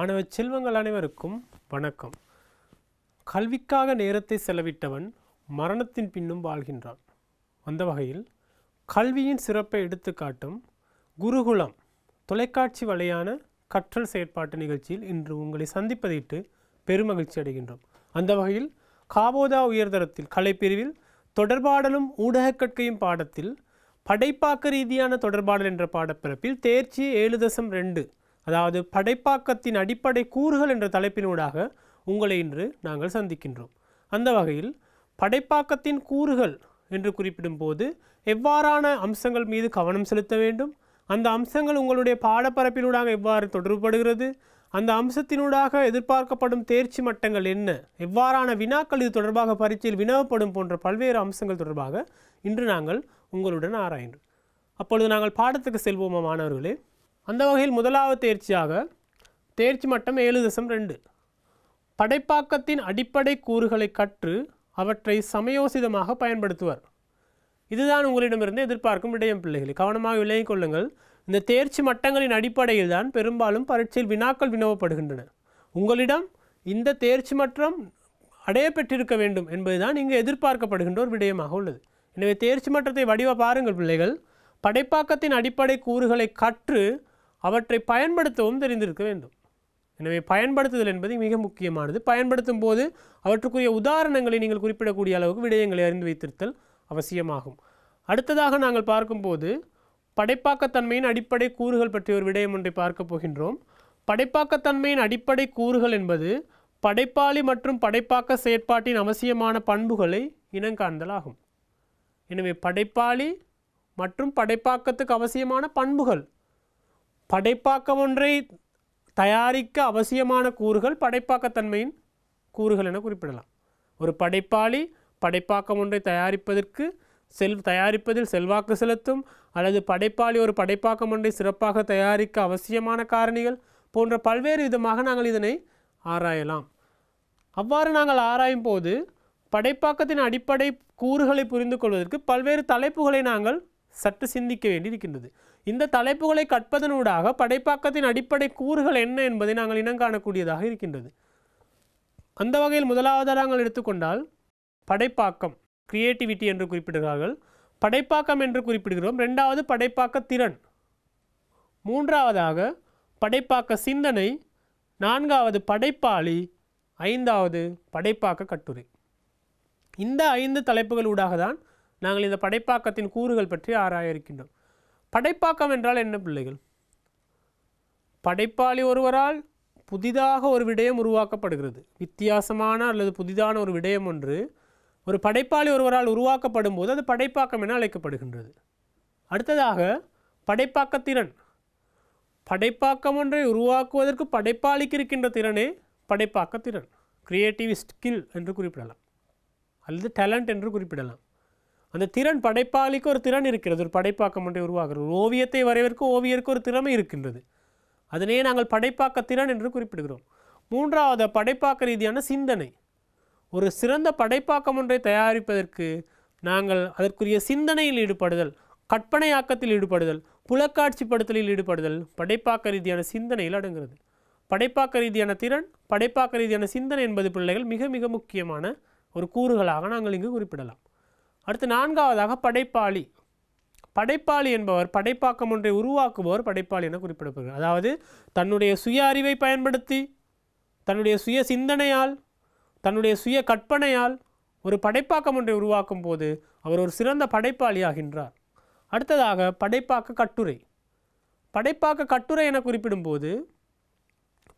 மாணவ செல்வங்கள் அனைவருக்கும் வணக்கம் கல்விக்காக நேரத்தை செலவிட்டவன் மரணத்தின் பின்னும் வாழ்கின்றான் அந்த வகையில் கல்வியின் சிறப்பை எடுத்துக்காட்டும் குருகுலம் தொலைக்காட்சி வலையான கற்றல் செயற்பாட்டு நிகழ்ச்சியில் இன்று உங்களை சந்திப்பதிட்டு பெருமகிழ்ச்சி அடைகின்றோம் அந்த வகையில் காபோதா உயர்தரத்தில் கலைப்பிரிவில் தொடர்பாடலும் கற்கையும் பாடத்தில் படைப்பாக்க ரீதியான தொடர்பாடல் என்ற பாடப்பிறப்பில் தேர்ச்சி ஏழு தசம் ரெண்டு அதாவது படைப்பாக்கத்தின் அடிப்படை கூறுகள் என்ற தலைப்பினூடாக உங்களை இன்று நாங்கள் சந்திக்கின்றோம் அந்த வகையில் படைப்பாக்கத்தின் கூறுகள் என்று குறிப்பிடும் போது எவ்வாறான அம்சங்கள் மீது கவனம் செலுத்த வேண்டும் அந்த அம்சங்கள் உங்களுடைய பாடப்பரப்பினூடாக எவ்வாறு தொடர்புபடுகிறது அந்த அம்சத்தினூடாக எதிர்பார்க்கப்படும் தேர்ச்சி மட்டங்கள் என்ன எவ்வாறான வினாக்கள் இது தொடர்பாக பரீட்சையில் வினவப்படும் போன்ற பல்வேறு அம்சங்கள் தொடர்பாக இன்று நாங்கள் உங்களுடன் ஆராயின்றோம் அப்பொழுது நாங்கள் பாடத்துக்கு செல்வோமா மாணவர்களே அந்த வகையில் முதலாவது தேர்ச்சியாக தேர்ச்சி மட்டம் ஏழு தசம் ரெண்டு படைப்பாக்கத்தின் அடிப்படை கூறுகளை கற்று அவற்றை சமயோசிதமாக பயன்படுத்துவர் இதுதான் உங்களிடமிருந்து எதிர்பார்க்கும் விடயம் பிள்ளைகளை கவனமாக விலகிக் கொள்ளுங்கள் இந்த தேர்ச்சி மட்டங்களின் அடிப்படையில் தான் பெரும்பாலும் பரீட்சையில் வினாக்கள் வினவப்படுகின்றன உங்களிடம் இந்த தேர்ச்சி மற்றம் அடைய பெற்றிருக்க வேண்டும் என்பதுதான் இங்கு எதிர்பார்க்கப்படுகின்ற ஒரு விடயமாக உள்ளது எனவே தேர்ச்சி மற்றத்தை வடிவ பாருங்கள் பிள்ளைகள் படைப்பாக்கத்தின் அடிப்படை கூறுகளை கற்று அவற்றை பயன்படுத்தவும் தெரிந்திருக்க வேண்டும் எனவே பயன்படுத்துதல் என்பது மிக முக்கியமானது பயன்படுத்தும் போது அவற்றுக்குரிய உதாரணங்களை நீங்கள் குறிப்பிடக்கூடிய அளவுக்கு விடயங்களை அறிந்து வைத்திருத்தல் அவசியமாகும் அடுத்ததாக நாங்கள் பார்க்கும்போது படைப்பாக்கத்தன்மையின் அடிப்படை கூறுகள் பற்றிய ஒரு விடயம் ஒன்றை பார்க்கப் போகின்றோம் படைப்பாக்கத்தன்மையின் அடிப்படை கூறுகள் என்பது படைப்பாளி மற்றும் படைப்பாக்க செயற்பாட்டின் அவசியமான பண்புகளை இனங்காண்தலாகும் எனவே படைப்பாளி மற்றும் படைப்பாக்கத்துக்கு அவசியமான பண்புகள் படைப்பாக்கம் ஒன்றை தயாரிக்க அவசியமான கூறுகள் படைப்பாக்கத்தன்மையின் கூறுகள் என குறிப்பிடலாம் ஒரு படைப்பாளி படைப்பாக்கம் ஒன்றை தயாரிப்பதற்கு செல் தயாரிப்பதில் செல்வாக்கு செலுத்தும் அல்லது படைப்பாளி ஒரு படைப்பாக்கம் ஒன்றை சிறப்பாக தயாரிக்க அவசியமான காரணிகள் போன்ற பல்வேறு விதமாக நாங்கள் இதனை ஆராயலாம் அவ்வாறு நாங்கள் ஆராயும் போது படைப்பாக்கத்தின் அடிப்படை கூறுகளை புரிந்து கொள்வதற்கு பல்வேறு தலைப்புகளை நாங்கள் சற்று சிந்திக்க வேண்டி இருக்கின்றது இந்த தலைப்புகளை கற்பதனூடாக படைப்பாக்கத்தின் அடிப்படை கூறுகள் என்ன என்பதை நாங்கள் இனம் காணக்கூடியதாக இருக்கின்றது அந்த வகையில் முதலாவதாக நாங்கள் எடுத்துக்கொண்டால் படைப்பாக்கம் கிரியேட்டிவிட்டி என்று குறிப்பிடுகிறார்கள் படைப்பாக்கம் என்று குறிப்பிடுகிறோம் ரெண்டாவது படைப்பாக்க திறன் மூன்றாவதாக படைப்பாக்க சிந்தனை நான்காவது படைப்பாளி ஐந்தாவது படைப்பாக்க கட்டுரை இந்த ஐந்து தலைப்புகள் ஊடாக தான் நாங்கள் இந்த படைப்பாக்கத்தின் கூறுகள் பற்றி ஆராய இருக்கின்றோம் படைப்பாக்கம் என்றால் என்ன பிள்ளைகள் படைப்பாளி ஒருவரால் புதிதாக ஒரு விடயம் உருவாக்கப்படுகிறது வித்தியாசமான அல்லது புதிதான ஒரு விடயம் ஒன்று ஒரு படைப்பாளி ஒருவரால் உருவாக்கப்படும் போது அது படைப்பாக்கம் என அழைக்கப்படுகின்றது அடுத்ததாக படைப்பாக்கத்திறன் படைப்பாக்கம் ஒன்றை உருவாக்குவதற்கு படைப்பாளிக்கு இருக்கின்ற திறனே படைப்பாக்கத்திறன் திறன் கிரியேட்டிவ் ஸ்கில் என்று குறிப்பிடலாம் அல்லது டேலண்ட் என்று குறிப்பிடலாம் அந்த திறன் படைப்பாளிக்கு ஒரு திறன் இருக்கிறது ஒரு படைப்பாக்கம் ஒன்றை உருவாகிறது ஒரு ஓவியத்தை வரைவதற்கு ஓவியருக்கு ஒரு திறமை இருக்கின்றது அதனையே நாங்கள் படைப்பாக்க திறன் என்று குறிப்பிடுகிறோம் மூன்றாவது படைப்பாக்க ரீதியான சிந்தனை ஒரு சிறந்த படைப்பாக்கம் ஒன்றை தயாரிப்பதற்கு நாங்கள் அதற்குரிய சிந்தனையில் ஈடுபடுதல் கற்பனையாக்கத்தில் ஈடுபடுதல் புலக்காட்சிப்படுத்தலில் ஈடுபடுதல் படைப்பாக்க ரீதியான சிந்தனையில் அடங்குகிறது படைப்பாக்க ரீதியான திறன் படைப்பாக்க ரீதியான சிந்தனை என்பது பிள்ளைகள் மிக மிக முக்கியமான ஒரு கூறுகளாக நாங்கள் இங்கு குறிப்பிடலாம் அடுத்து நான்காவதாக படைப்பாளி படைப்பாளி என்பவர் படைப்பாக்கம் ஒன்றை உருவாக்குபவர் படைப்பாளி என குறிப்பிடப்படுகிறது அதாவது தன்னுடைய சுய அறிவை பயன்படுத்தி தன்னுடைய சுய சிந்தனையால் தன்னுடைய சுய கற்பனையால் ஒரு படைப்பாக்கம் ஒன்றை உருவாக்கும் போது அவர் ஒரு சிறந்த படைப்பாளி ஆகின்றார் அடுத்ததாக படைப்பாக்க கட்டுரை படைப்பாக்க கட்டுரை என குறிப்பிடும்போது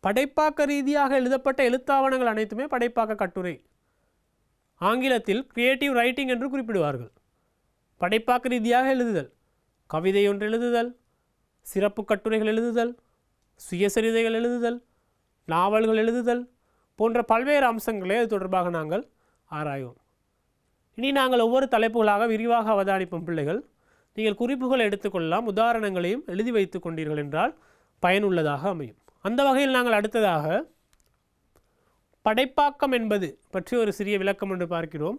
படைப்பாக்க ரீதியாக எழுதப்பட்ட எழுத்தாவணங்கள் அனைத்துமே படைப்பாக்க கட்டுரை ஆங்கிலத்தில் கிரியேட்டிவ் ரைட்டிங் என்று குறிப்பிடுவார்கள் படைப்பாக்க ரீதியாக எழுதுதல் கவிதை ஒன்று எழுதுதல் சிறப்பு கட்டுரைகள் எழுதுதல் சுயசரிதைகள் எழுதுதல் நாவல்கள் எழுதுதல் போன்ற பல்வேறு அம்சங்களே அது தொடர்பாக நாங்கள் ஆராய்வோம் இனி நாங்கள் ஒவ்வொரு தலைப்புகளாக விரிவாக அவதானிப்போம் பிள்ளைகள் நீங்கள் குறிப்புகளை எடுத்துக்கொள்ளலாம் உதாரணங்களையும் எழுதி வைத்து கொண்டீர்கள் என்றால் பயனுள்ளதாக அமையும் அந்த வகையில் நாங்கள் அடுத்ததாக படைப்பாக்கம் என்பது பற்றி ஒரு சிறிய விளக்கம் என்று பார்க்கிறோம்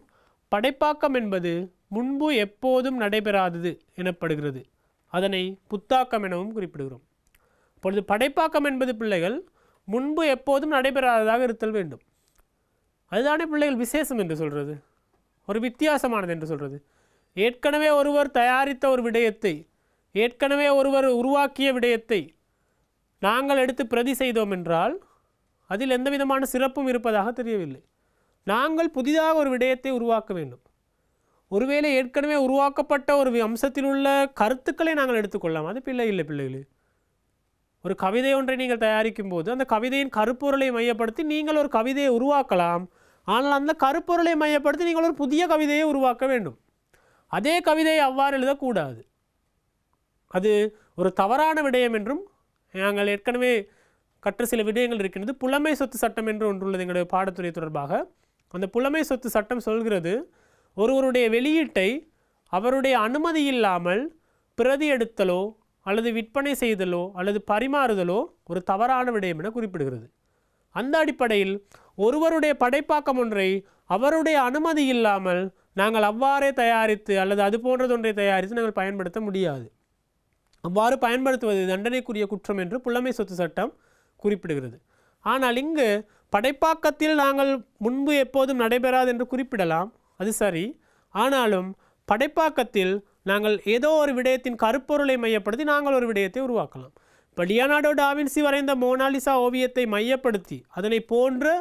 படைப்பாக்கம் என்பது முன்பு எப்போதும் நடைபெறாதது எனப்படுகிறது அதனை புத்தாக்கம் எனவும் குறிப்பிடுகிறோம் இப்பொழுது படைப்பாக்கம் என்பது பிள்ளைகள் முன்பு எப்போதும் நடைபெறாததாக இருத்தல் வேண்டும் அதுதானே பிள்ளைகள் விசேஷம் என்று சொல்கிறது ஒரு வித்தியாசமானது என்று சொல்கிறது ஏற்கனவே ஒருவர் தயாரித்த ஒரு விடயத்தை ஏற்கனவே ஒருவர் உருவாக்கிய விடயத்தை நாங்கள் எடுத்து பிரதி செய்தோம் என்றால் அதில் எந்த விதமான சிறப்பும் இருப்பதாக தெரியவில்லை நாங்கள் புதிதாக ஒரு விடயத்தை உருவாக்க வேண்டும் ஒருவேளை ஏற்கனவே உருவாக்கப்பட்ட ஒரு அம்சத்தில் உள்ள கருத்துக்களை நாங்கள் எடுத்துக்கொள்ளலாம் அது பிள்ளை இல்லை பிள்ளைகளே ஒரு கவிதை ஒன்றை நீங்கள் தயாரிக்கும் போது அந்த கவிதையின் கருப்பொருளை மையப்படுத்தி நீங்கள் ஒரு கவிதையை உருவாக்கலாம் ஆனால் அந்த கருப்பொருளை மையப்படுத்தி நீங்கள் ஒரு புதிய கவிதையை உருவாக்க வேண்டும் அதே கவிதையை அவ்வாறு எழுதக்கூடாது அது ஒரு தவறான விடயம் என்றும் நாங்கள் ஏற்கனவே கற்ற சில விடயங்கள் இருக்கின்றது புலமை சொத்து சட்டம் என்று ஒன்றுள்ளது எங்களுடைய பாடத்துறை தொடர்பாக அந்த புலமை சொத்து சட்டம் சொல்கிறது ஒருவருடைய வெளியீட்டை அவருடைய அனுமதி இல்லாமல் பிரதி எடுத்தலோ அல்லது விற்பனை செய்தலோ அல்லது பரிமாறுதலோ ஒரு தவறான விடயம் என குறிப்பிடுகிறது அந்த அடிப்படையில் ஒருவருடைய படைப்பாக்கம் ஒன்றை அவருடைய அனுமதி இல்லாமல் நாங்கள் அவ்வாறே தயாரித்து அல்லது அது போன்றதொன்றை தயாரித்து நாங்கள் பயன்படுத்த முடியாது அவ்வாறு பயன்படுத்துவது தண்டனைக்குரிய குற்றம் என்று புலமை சொத்து சட்டம் குறிப்பிடுகிறது ஆனால் இங்கு படைப்பாக்கத்தில் நாங்கள் முன்பு எப்போதும் நடைபெறாது என்று குறிப்பிடலாம் அது சரி ஆனாலும் படைப்பாக்கத்தில் நாங்கள் ஏதோ ஒரு விடயத்தின் கருப்பொருளை மையப்படுத்தி நாங்கள் ஒரு விடயத்தை உருவாக்கலாம் இப்போ லியனாடோ டாவின்சி வரைந்த மோனாலிசா ஓவியத்தை மையப்படுத்தி அதனை போன்று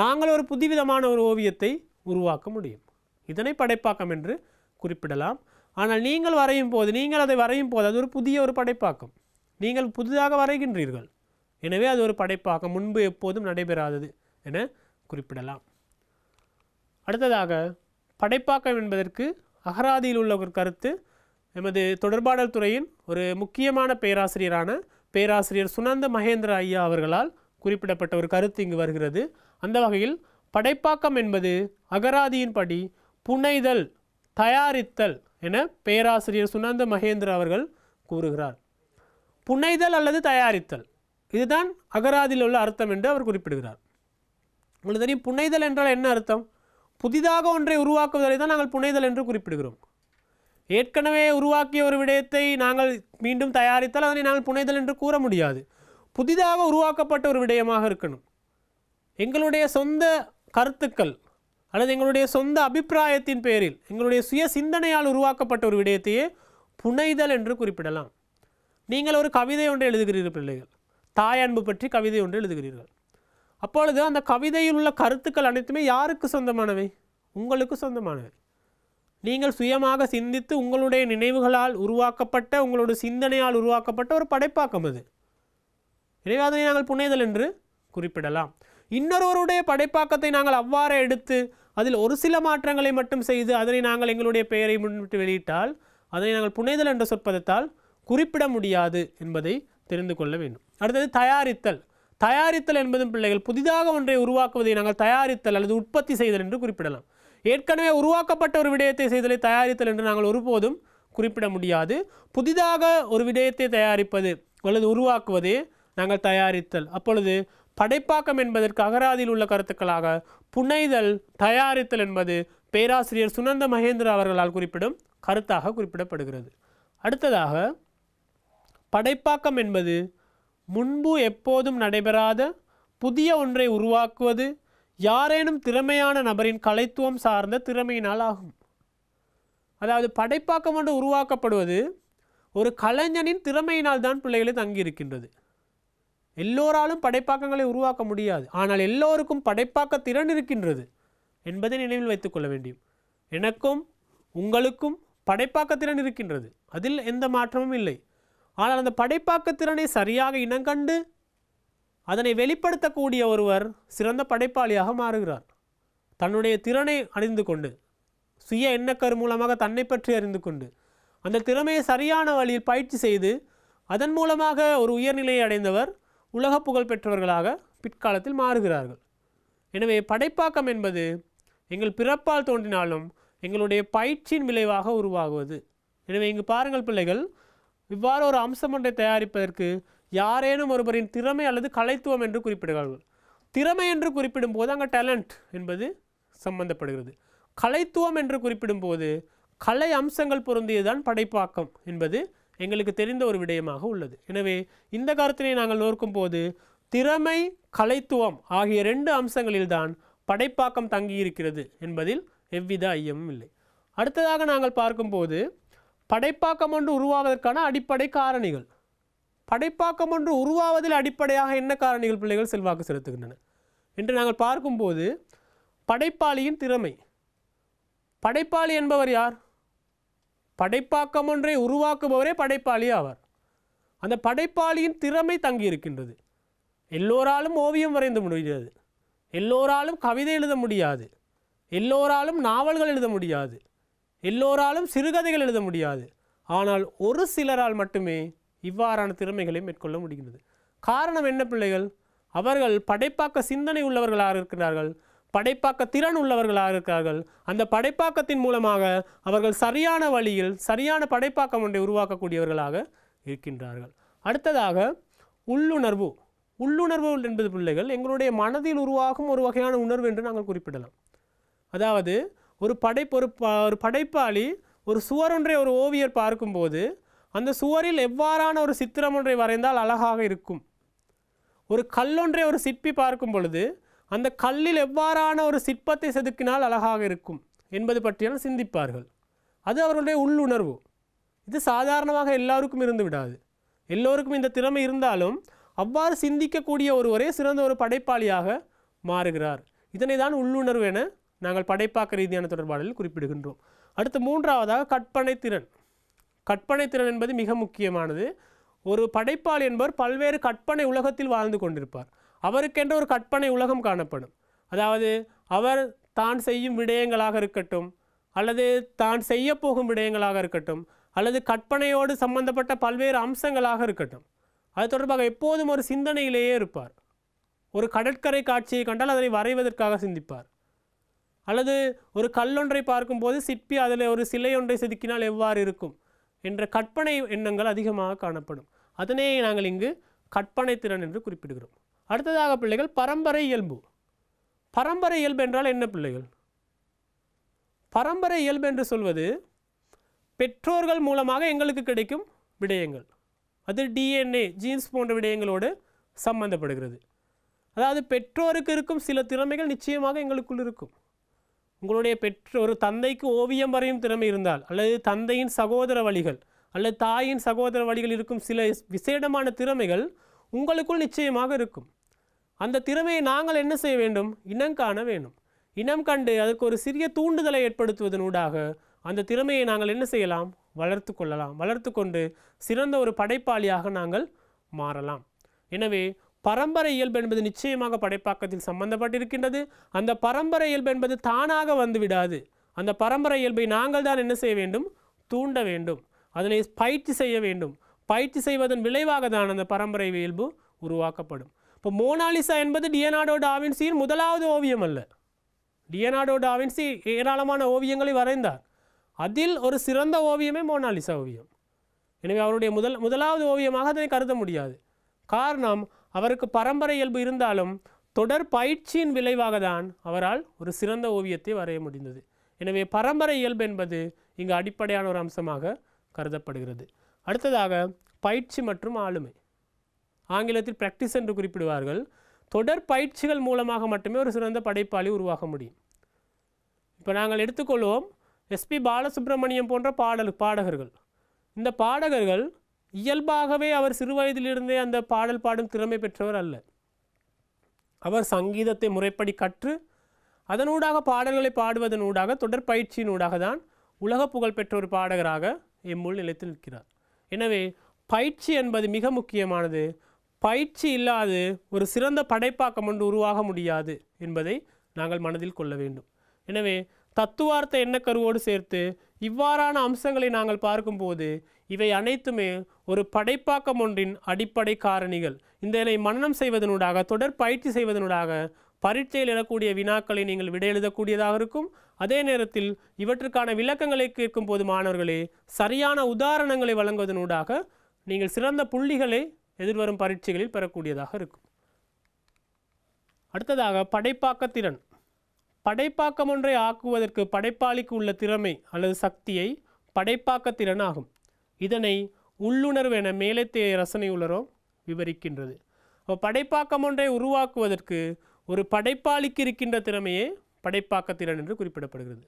நாங்கள் ஒரு புதுவிதமான ஒரு ஓவியத்தை உருவாக்க முடியும் இதனை படைப்பாக்கம் என்று குறிப்பிடலாம் ஆனால் நீங்கள் வரையும் போது நீங்கள் அதை வரையும் போது அது ஒரு புதிய ஒரு படைப்பாக்கம் நீங்கள் புதிதாக வரைகின்றீர்கள் எனவே அது ஒரு படைப்பாக முன்பு எப்போதும் நடைபெறாதது என குறிப்பிடலாம் அடுத்ததாக படைப்பாக்கம் என்பதற்கு அகராதியில் உள்ள ஒரு கருத்து எமது தொடர்பாடல் துறையின் ஒரு முக்கியமான பேராசிரியரான பேராசிரியர் சுனந்த மகேந்திர ஐயா அவர்களால் குறிப்பிடப்பட்ட ஒரு கருத்து இங்கு வருகிறது அந்த வகையில் படைப்பாக்கம் என்பது அகராதியின்படி புனைதல் தயாரித்தல் என பேராசிரியர் சுனந்த மகேந்திர அவர்கள் கூறுகிறார் புனைதல் அல்லது தயாரித்தல் இதுதான் அகராதியில் உள்ள அர்த்தம் என்று அவர் குறிப்பிடுகிறார் உங்களுக்கு தெரியும் புனைதல் என்றால் என்ன அர்த்தம் புதிதாக ஒன்றை உருவாக்குவதை தான் நாங்கள் புனைதல் என்று குறிப்பிடுகிறோம் ஏற்கனவே உருவாக்கிய ஒரு விடயத்தை நாங்கள் மீண்டும் தயாரித்தால் அதனை நாங்கள் புனைதல் என்று கூற முடியாது புதிதாக உருவாக்கப்பட்ட ஒரு விடயமாக இருக்கணும் எங்களுடைய சொந்த கருத்துக்கள் அல்லது எங்களுடைய சொந்த அபிப்பிராயத்தின் பெயரில் எங்களுடைய சுய சிந்தனையால் உருவாக்கப்பட்ட ஒரு விடயத்தையே புனைதல் என்று குறிப்பிடலாம் நீங்கள் ஒரு கவிதை ஒன்றை எழுதுகிறீர்கள் பிள்ளைகள் தாயன்பு பற்றி கவிதை ஒன்று எழுதுகிறீர்கள் அப்பொழுது அந்த கவிதையில் உள்ள கருத்துக்கள் அனைத்துமே யாருக்கு சொந்தமானவை உங்களுக்கு சொந்தமானவை நீங்கள் சுயமாக சிந்தித்து உங்களுடைய நினைவுகளால் உருவாக்கப்பட்ட உங்களுடைய சிந்தனையால் உருவாக்கப்பட்ட ஒரு படைப்பாக்கம் அது எனவே அதனை நாங்கள் புனைதல் என்று குறிப்பிடலாம் இன்னொருவருடைய படைப்பாக்கத்தை நாங்கள் அவ்வாறு எடுத்து அதில் ஒரு சில மாற்றங்களை மட்டும் செய்து அதனை நாங்கள் எங்களுடைய பெயரை முன்விட்டு வெளியிட்டால் அதனை நாங்கள் புனைதல் என்ற சொற்பதத்தால் குறிப்பிட முடியாது என்பதை தெரிந்து கொள்ள வேண்டும் அடுத்தது தயாரித்தல் தயாரித்தல் என்பதும் பிள்ளைகள் புதிதாக ஒன்றை உருவாக்குவதை நாங்கள் தயாரித்தல் அல்லது உற்பத்தி செய்தல் என்று குறிப்பிடலாம் ஏற்கனவே உருவாக்கப்பட்ட ஒரு விடயத்தை செய்தலை தயாரித்தல் என்று நாங்கள் ஒருபோதும் குறிப்பிட முடியாது புதிதாக ஒரு விடயத்தை தயாரிப்பது அல்லது உருவாக்குவது நாங்கள் தயாரித்தல் அப்பொழுது படைப்பாக்கம் என்பதற்கு அகராதியில் உள்ள கருத்துக்களாக புனைதல் தயாரித்தல் என்பது பேராசிரியர் சுனந்த மகேந்திர அவர்களால் குறிப்பிடும் கருத்தாக குறிப்பிடப்படுகிறது அடுத்ததாக படைப்பாக்கம் என்பது முன்பு எப்போதும் நடைபெறாத புதிய ஒன்றை உருவாக்குவது யாரேனும் திறமையான நபரின் கலைத்துவம் சார்ந்த திறமையினால் ஆகும் அதாவது படைப்பாக்கம் ஒன்று உருவாக்கப்படுவது ஒரு கலைஞனின் திறமையினால் தான் பிள்ளைகளை தங்கியிருக்கின்றது எல்லோராலும் படைப்பாக்கங்களை உருவாக்க முடியாது ஆனால் எல்லோருக்கும் படைப்பாக்க திறன் இருக்கின்றது என்பதை நினைவில் வைத்துக்கொள்ள வேண்டும் எனக்கும் உங்களுக்கும் படைப்பாக்க திறன் இருக்கின்றது அதில் எந்த மாற்றமும் இல்லை ஆனால் அந்த படைப்பாக்க திறனை சரியாக இனங்கண்டு அதனை வெளிப்படுத்தக்கூடிய ஒருவர் சிறந்த படைப்பாளியாக மாறுகிறார் தன்னுடைய திறனை அறிந்து கொண்டு சுய எண்ணக்கரு மூலமாக தன்னை பற்றி அறிந்து கொண்டு அந்த திறமையை சரியான வழியில் பயிற்சி செய்து அதன் மூலமாக ஒரு உயர்நிலையை அடைந்தவர் உலக புகழ் பெற்றவர்களாக பிற்காலத்தில் மாறுகிறார்கள் எனவே படைப்பாக்கம் என்பது எங்கள் பிறப்பால் தோன்றினாலும் எங்களுடைய பயிற்சியின் விளைவாக உருவாகுவது எனவே இங்கு பாருங்கள் பிள்ளைகள் இவ்வாறு ஒரு அம்சம் ஒன்றை தயாரிப்பதற்கு யாரேனும் ஒருவரின் திறமை அல்லது கலைத்துவம் என்று குறிப்பிடுகிறார்கள் திறமை என்று குறிப்பிடும் போது அங்கே டேலண்ட் என்பது சம்பந்தப்படுகிறது கலைத்துவம் என்று குறிப்பிடும்போது கலை அம்சங்கள் பொருந்தியதுதான் படைப்பாக்கம் என்பது எங்களுக்கு தெரிந்த ஒரு விடயமாக உள்ளது எனவே இந்த கருத்தினை நாங்கள் நோக்கும் போது திறமை கலைத்துவம் ஆகிய ரெண்டு அம்சங்களில்தான் படைப்பாக்கம் தங்கியிருக்கிறது என்பதில் எவ்வித ஐயமும் இல்லை அடுத்ததாக நாங்கள் பார்க்கும்போது படைப்பாக்கம் ஒன்று உருவாவதற்கான அடிப்படை காரணிகள் படைப்பாக்கம் ஒன்று உருவாவதில் அடிப்படையாக என்ன காரணிகள் பிள்ளைகள் செல்வாக்கு செலுத்துகின்றன என்று நாங்கள் பார்க்கும்போது படைப்பாளியின் திறமை படைப்பாளி என்பவர் யார் படைப்பாக்கம் ஒன்றை உருவாக்குபவரே படைப்பாளி ஆவார் அந்த படைப்பாளியின் திறமை தங்கியிருக்கின்றது எல்லோராலும் ஓவியம் வரைந்து முடியாது எல்லோராலும் கவிதை எழுத முடியாது எல்லோராலும் நாவல்கள் எழுத முடியாது எல்லோராலும் சிறுகதைகள் எழுத முடியாது ஆனால் ஒரு சிலரால் மட்டுமே இவ்வாறான திறமைகளை மேற்கொள்ள முடிகிறது காரணம் என்ன பிள்ளைகள் அவர்கள் படைப்பாக்க சிந்தனை உள்ளவர்களாக இருக்கிறார்கள் படைப்பாக்க திறன் உள்ளவர்களாக இருக்கிறார்கள் அந்த படைப்பாக்கத்தின் மூலமாக அவர்கள் சரியான வழியில் சரியான படைப்பாக்கம் ஒன்றை உருவாக்கக்கூடியவர்களாக இருக்கின்றார்கள் அடுத்ததாக உள்ளுணர்வு உள்ளுணர்வு என்பது பிள்ளைகள் எங்களுடைய மனதில் உருவாகும் ஒரு வகையான உணர்வு என்று நாங்கள் குறிப்பிடலாம் அதாவது ஒரு படைப்பு ஒரு ப ஒரு படைப்பாளி ஒரு சுவரொன்றை ஒரு ஓவியர் பார்க்கும்போது அந்த சுவரில் எவ்வாறான ஒரு சித்திரம் ஒன்றை வரைந்தால் அழகாக இருக்கும் ஒரு கல்லொன்றை ஒரு சிற்பி பார்க்கும் பொழுது அந்த கல்லில் எவ்வாறான ஒரு சிற்பத்தை செதுக்கினால் அழகாக இருக்கும் என்பது பற்றியெல்லாம் சிந்திப்பார்கள் அது அவர்களுடைய உள்ளுணர்வு இது சாதாரணமாக எல்லாருக்கும் இருந்து விடாது எல்லோருக்கும் இந்த திறமை இருந்தாலும் அவ்வாறு சிந்திக்கக்கூடிய ஒருவரே சிறந்த ஒரு படைப்பாளியாக மாறுகிறார் இதனை தான் உள்ளுணர்வு என நாங்கள் படைப்பாக்க ரீதியான தொடர்பாடலில் குறிப்பிடுகின்றோம் அடுத்து மூன்றாவதாக கற்பனை திறன் கற்பனை திறன் என்பது மிக முக்கியமானது ஒரு படைப்பாளி என்பவர் பல்வேறு கற்பனை உலகத்தில் வாழ்ந்து கொண்டிருப்பார் அவருக்கென்ற ஒரு கற்பனை உலகம் காணப்படும் அதாவது அவர் தான் செய்யும் விடயங்களாக இருக்கட்டும் அல்லது தான் செய்ய போகும் விடயங்களாக இருக்கட்டும் அல்லது கற்பனையோடு சம்பந்தப்பட்ட பல்வேறு அம்சங்களாக இருக்கட்டும் அது தொடர்பாக எப்போதும் ஒரு சிந்தனையிலேயே இருப்பார் ஒரு கடற்கரை காட்சியை கண்டால் அதனை வரைவதற்காக சிந்திப்பார் அல்லது ஒரு கல்லொன்றை பார்க்கும்போது சிற்பி அதில் ஒரு சிலையொன்றை செதுக்கினால் எவ்வாறு இருக்கும் என்ற கற்பனை எண்ணங்கள் அதிகமாக காணப்படும் அதனையே நாங்கள் இங்கு கற்பனை திறன் என்று குறிப்பிடுகிறோம் அடுத்ததாக பிள்ளைகள் பரம்பரை இயல்பு பரம்பரை இயல்பு என்றால் என்ன பிள்ளைகள் பரம்பரை இயல்பு என்று சொல்வது பெற்றோர்கள் மூலமாக எங்களுக்கு கிடைக்கும் விடயங்கள் அது டிஎன்ஏ ஜீன்ஸ் போன்ற விடயங்களோடு சம்பந்தப்படுகிறது அதாவது பெற்றோருக்கு இருக்கும் சில திறமைகள் நிச்சயமாக எங்களுக்குள் இருக்கும் உங்களுடைய பெற்ற ஒரு தந்தைக்கு ஓவியம் வரையும் திறமை இருந்தால் அல்லது தந்தையின் சகோதர வழிகள் அல்லது தாயின் சகோதர வழிகள் இருக்கும் சில விசேடமான திறமைகள் உங்களுக்குள் நிச்சயமாக இருக்கும் அந்த திறமையை நாங்கள் என்ன செய்ய வேண்டும் இனம் காண வேண்டும் இனம் கண்டு அதற்கு ஒரு சிறிய தூண்டுதலை ஏற்படுத்துவதனூடாக அந்த திறமையை நாங்கள் என்ன செய்யலாம் வளர்த்து கொள்ளலாம் வளர்த்து கொண்டு சிறந்த ஒரு படைப்பாளியாக நாங்கள் மாறலாம் எனவே பரம்பரை இயல்பு என்பது நிச்சயமாக படைப்பாக்கத்தில் சம்பந்தப்பட்டிருக்கின்றது அந்த பரம்பரை இயல்பு என்பது தானாக வந்துவிடாது அந்த பரம்பரை இயல்பை நாங்கள் தான் என்ன செய்ய வேண்டும் தூண்ட வேண்டும் அதனை பயிற்சி செய்ய வேண்டும் பயிற்சி செய்வதன் விளைவாக தான் அந்த பரம்பரை இயல்பு உருவாக்கப்படும் இப்போ மோனாலிசா என்பது டியனாடோ டாவின்சியின் முதலாவது ஓவியம் அல்ல டியனாடோ டாவின்சி ஏராளமான ஓவியங்களை வரைந்தார் அதில் ஒரு சிறந்த ஓவியமே மோனாலிசா ஓவியம் எனவே அவருடைய முதல் முதலாவது ஓவியமாக அதனை கருத முடியாது காரணம் அவருக்கு பரம்பரை இயல்பு இருந்தாலும் தொடர் பயிற்சியின் விளைவாக தான் அவரால் ஒரு சிறந்த ஓவியத்தை வரைய முடிந்தது எனவே பரம்பரை இயல்பு என்பது இங்கு அடிப்படையான ஒரு அம்சமாக கருதப்படுகிறது அடுத்ததாக பயிற்சி மற்றும் ஆளுமை ஆங்கிலத்தில் பிராக்டிஸ் என்று குறிப்பிடுவார்கள் தொடர் பயிற்சிகள் மூலமாக மட்டுமே ஒரு சிறந்த படைப்பாளி உருவாக முடியும் இப்போ நாங்கள் எடுத்துக்கொள்வோம் எஸ்பி பாலசுப்ரமணியம் போன்ற பாடல் பாடகர்கள் இந்த பாடகர்கள் இயல்பாகவே அவர் சிறுவயதிலிருந்தே அந்த பாடல் பாடும் திறமை பெற்றவர் அல்ல அவர் சங்கீதத்தை முறைப்படி கற்று அதனூடாக பாடல்களை பாடுவதனூடாக தொடர் பயிற்சியினூடாக தான் உலக புகழ் பெற்ற ஒரு பாடகராக இம்முள் நிலைத்து நிற்கிறார் எனவே பயிற்சி என்பது மிக முக்கியமானது பயிற்சி இல்லாது ஒரு சிறந்த படைப்பாக்கம் ஒன்று உருவாக முடியாது என்பதை நாங்கள் மனதில் கொள்ள வேண்டும் எனவே தத்துவார்த்த எண்ணக்கருவோடு சேர்த்து இவ்வாறான அம்சங்களை நாங்கள் பார்க்கும்போது இவை அனைத்துமே ஒரு படைப்பாக்கம் ஒன்றின் அடிப்படை காரணிகள் இதனை மன்னனம் செய்வதனூடாக தொடர் பயிற்சி செய்வதனூடாக பரீட்சையில் எழக்கூடிய வினாக்களை நீங்கள் விடை எழுதக்கூடியதாக இருக்கும் அதே நேரத்தில் இவற்றுக்கான விளக்கங்களை கேட்கும் போது மாணவர்களே சரியான உதாரணங்களை வழங்குவதனூடாக நீங்கள் சிறந்த புள்ளிகளை எதிர்வரும் பரீட்சைகளில் பெறக்கூடியதாக இருக்கும் அடுத்ததாக படைப்பாக்கத்திறன் படைப்பாக்கம் ஒன்றை ஆக்குவதற்கு படைப்பாளிக்கு உள்ள திறமை அல்லது சக்தியை படைப்பாக்க ஆகும் இதனை உள்ளுணர்வு என தே ரசனை உலரோ விவரிக்கின்றது இப்போ படைப்பாக்கம் ஒன்றை உருவாக்குவதற்கு ஒரு படைப்பாளிக்கு இருக்கின்ற திறமையே படைப்பாக்க திறன் என்று குறிப்பிடப்படுகிறது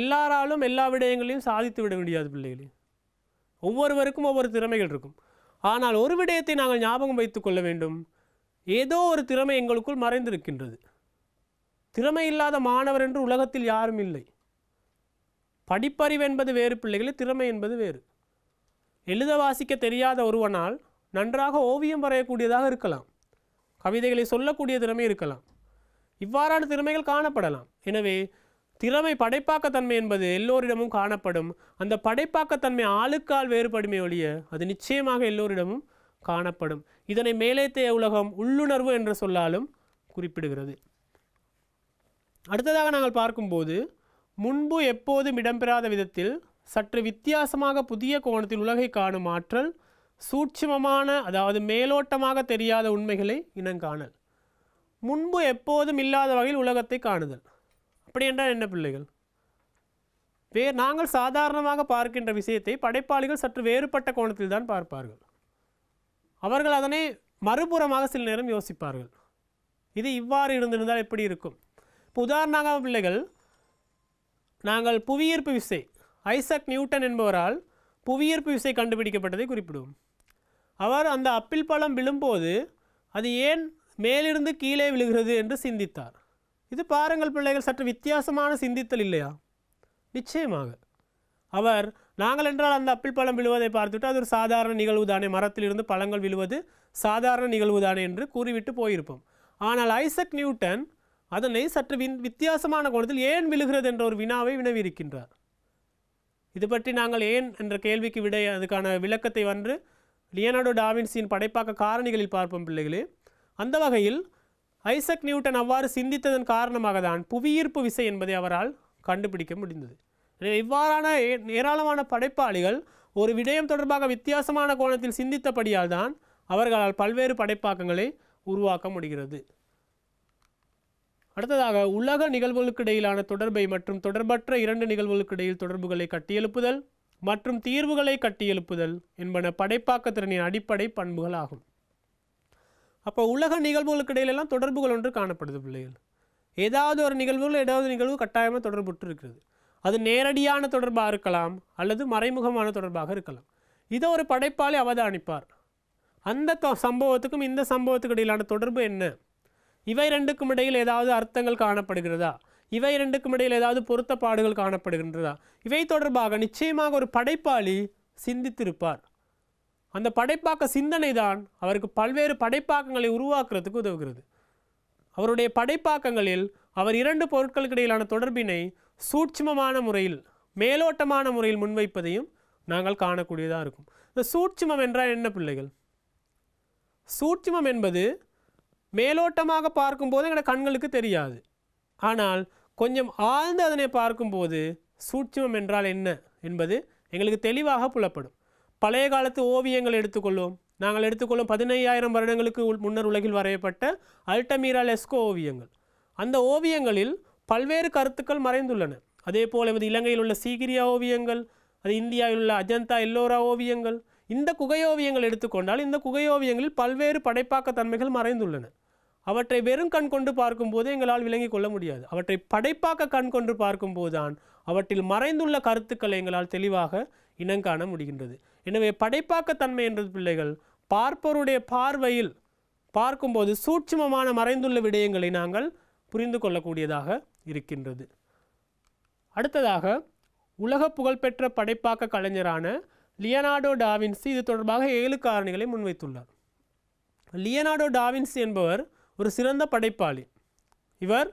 எல்லாராலும் எல்லா விடயங்களையும் சாதித்து விட முடியாது பிள்ளைகளே ஒவ்வொருவருக்கும் ஒவ்வொரு திறமைகள் இருக்கும் ஆனால் ஒரு விடயத்தை நாங்கள் ஞாபகம் வைத்துக்கொள்ள கொள்ள வேண்டும் ஏதோ ஒரு திறமை எங்களுக்குள் மறைந்திருக்கின்றது திறமை இல்லாத மாணவர் என்று உலகத்தில் யாரும் இல்லை படிப்பறிவு என்பது வேறு பிள்ளைகளே திறமை என்பது வேறு எழுத வாசிக்க தெரியாத ஒருவனால் நன்றாக ஓவியம் வரையக்கூடியதாக இருக்கலாம் கவிதைகளை சொல்லக்கூடிய திறமை இருக்கலாம் இவ்வாறான திறமைகள் காணப்படலாம் எனவே திறமை படைப்பாக்கத்தன்மை என்பது எல்லோரிடமும் காணப்படும் அந்த படைப்பாக்கத்தன்மை ஆளுக்கால் வேறுபடுமே ஒழிய அது நிச்சயமாக எல்லோரிடமும் காணப்படும் இதனை மேலேத்தைய உலகம் உள்ளுணர்வு என்ற சொல்லாலும் குறிப்பிடுகிறது அடுத்ததாக நாங்கள் பார்க்கும்போது முன்பு எப்போதும் இடம்பெறாத விதத்தில் சற்று வித்தியாசமாக புதிய கோணத்தில் உலகை காணும் ஆற்றல் சூட்சுமமான அதாவது மேலோட்டமாக தெரியாத உண்மைகளை இனங்காணல் முன்பு எப்போதும் இல்லாத வகையில் உலகத்தை காணுதல் அப்படி என்றால் என்ன பிள்ளைகள் வே நாங்கள் சாதாரணமாக பார்க்கின்ற விஷயத்தை படைப்பாளிகள் சற்று வேறுபட்ட கோணத்தில் தான் பார்ப்பார்கள் அவர்கள் அதனை மறுபுறமாக சில நேரம் யோசிப்பார்கள் இது இவ்வாறு இருந்திருந்தால் எப்படி இருக்கும் இப்போ உதாரணமாக பிள்ளைகள் நாங்கள் புவியீர்ப்பு விசை ஐசக் நியூட்டன் என்பவரால் புவியீர்ப்பு விசை கண்டுபிடிக்கப்பட்டதை குறிப்பிடுவோம் அவர் அந்த அப்பிள் பழம் விழும்போது அது ஏன் மேலிருந்து கீழே விழுகிறது என்று சிந்தித்தார் இது பாருங்கள் பிள்ளைகள் சற்று வித்தியாசமான சிந்தித்தல் இல்லையா நிச்சயமாக அவர் நாங்கள் என்றால் அந்த அப்பிள் பழம் விழுவதை பார்த்துவிட்டு அது ஒரு சாதாரண நிகழ்வு தானே மரத்திலிருந்து பழங்கள் விழுவது சாதாரண நிகழ்வு தானே என்று கூறிவிட்டு போயிருப்போம் ஆனால் ஐசக் நியூட்டன் அதனை சற்று வின் வித்தியாசமான கோணத்தில் ஏன் விழுகிறது என்ற ஒரு வினாவை வினவியிருக்கின்றார் இது பற்றி நாங்கள் ஏன் என்ற கேள்விக்கு விடை அதுக்கான விளக்கத்தை வந்து லியனார்டோ டாவின்சியின் படைப்பாக்க காரணிகளில் பார்ப்போம் பிள்ளைகளே அந்த வகையில் ஐசக் நியூட்டன் அவ்வாறு சிந்தித்ததன் காரணமாக தான் புவியீர்ப்பு விசை என்பதை அவரால் கண்டுபிடிக்க முடிந்தது இவ்வாறான ஏராளமான படைப்பாளிகள் ஒரு விடயம் தொடர்பாக வித்தியாசமான கோணத்தில் சிந்தித்தபடியால் தான் அவர்களால் பல்வேறு படைப்பாக்கங்களை உருவாக்க முடிகிறது அடுத்ததாக உலக நிகழ்வுகளுக்கிடையிலான தொடர்பை மற்றும் தொடர்பற்ற இரண்டு நிகழ்வுகளுக்கிடையில் தொடர்புகளை கட்டியெழுப்புதல் மற்றும் தீர்வுகளை கட்டியெழுப்புதல் என்பன படைப்பாக்கத்திறனின் அடிப்படை பண்புகள் ஆகும் அப்போ உலக நிகழ்வுகளுக்கு இடையிலெல்லாம் தொடர்புகள் ஒன்று காணப்படுது பிள்ளைகள் ஏதாவது ஒரு நிகழ்வுகள் ஏதாவது நிகழ்வு கட்டாயமாக தொடர்புட்டு இருக்கிறது அது நேரடியான தொடர்பாக இருக்கலாம் அல்லது மறைமுகமான தொடர்பாக இருக்கலாம் இதை ஒரு படைப்பாளி அவதானிப்பார் அந்த சம்பவத்துக்கும் இந்த சம்பவத்துக்கு இடையிலான தொடர்பு என்ன இவை ரெண்டுக்கும் இடையில் ஏதாவது அர்த்தங்கள் காணப்படுகிறதா இவை ரெண்டுக்கும் இடையில் ஏதாவது பொருத்தப்பாடுகள் காணப்படுகின்றதா இவை தொடர்பாக நிச்சயமாக ஒரு படைப்பாளி சிந்தித்திருப்பார் அந்த படைப்பாக்க சிந்தனை தான் அவருக்கு பல்வேறு படைப்பாக்கங்களை உருவாக்குறதுக்கு உதவுகிறது அவருடைய படைப்பாக்கங்களில் அவர் இரண்டு பொருட்களுக்கு இடையிலான தொடர்பினை சூட்சமமான முறையில் மேலோட்டமான முறையில் முன்வைப்பதையும் நாங்கள் காணக்கூடியதாக இருக்கும் இந்த சூட்சமம் என்றால் என்ன பிள்ளைகள் சூட்சமம் என்பது மேலோட்டமாக பார்க்கும்போது எங்களோட கண்களுக்கு தெரியாது ஆனால் கொஞ்சம் ஆழ்ந்து அதனை பார்க்கும்போது சூட்சமம் என்றால் என்ன என்பது எங்களுக்கு தெளிவாக புலப்படும் பழைய காலத்து ஓவியங்கள் எடுத்துக்கொள்வோம் நாங்கள் எடுத்துக்கொள்ளும் பதினையாயிரம் வருடங்களுக்கு முன்னர் உலகில் வரையப்பட்ட அல்டமீரா லெஸ்கோ ஓவியங்கள் அந்த ஓவியங்களில் பல்வேறு கருத்துக்கள் மறைந்துள்ளன அதே போல் எமது இலங்கையில் உள்ள சீகிரியா ஓவியங்கள் அது இந்தியாவில் உள்ள அஜந்தா எல்லோரா ஓவியங்கள் இந்த குகையோவியங்கள் எடுத்துக்கொண்டால் இந்த குகையோவியங்களில் பல்வேறு படைப்பாக்க தன்மைகள் மறைந்துள்ளன அவற்றை வெறும் கண் கொண்டு பார்க்கும்போது எங்களால் விளங்கிக் கொள்ள முடியாது அவற்றை படைப்பாக்க கண் கொண்டு பார்க்கும்போதுதான் அவற்றில் மறைந்துள்ள கருத்துக்களை எங்களால் தெளிவாக இனங்காண முடிகின்றது எனவே படைப்பாக்கத்தன்மை என்றது பிள்ளைகள் பார்ப்பவருடைய பார்வையில் பார்க்கும்போது சூட்சுமமான மறைந்துள்ள விடயங்களை நாங்கள் புரிந்து கொள்ளக்கூடியதாக இருக்கின்றது அடுத்ததாக உலக புகழ்பெற்ற படைப்பாக்க கலைஞரான லியனார்டோ டாவின்ஸ் இது தொடர்பாக ஏழு காரணிகளை முன்வைத்துள்ளார் லியனார்டோ டாவின்ஸ் என்பவர் ஒரு சிறந்த படைப்பாளி இவர்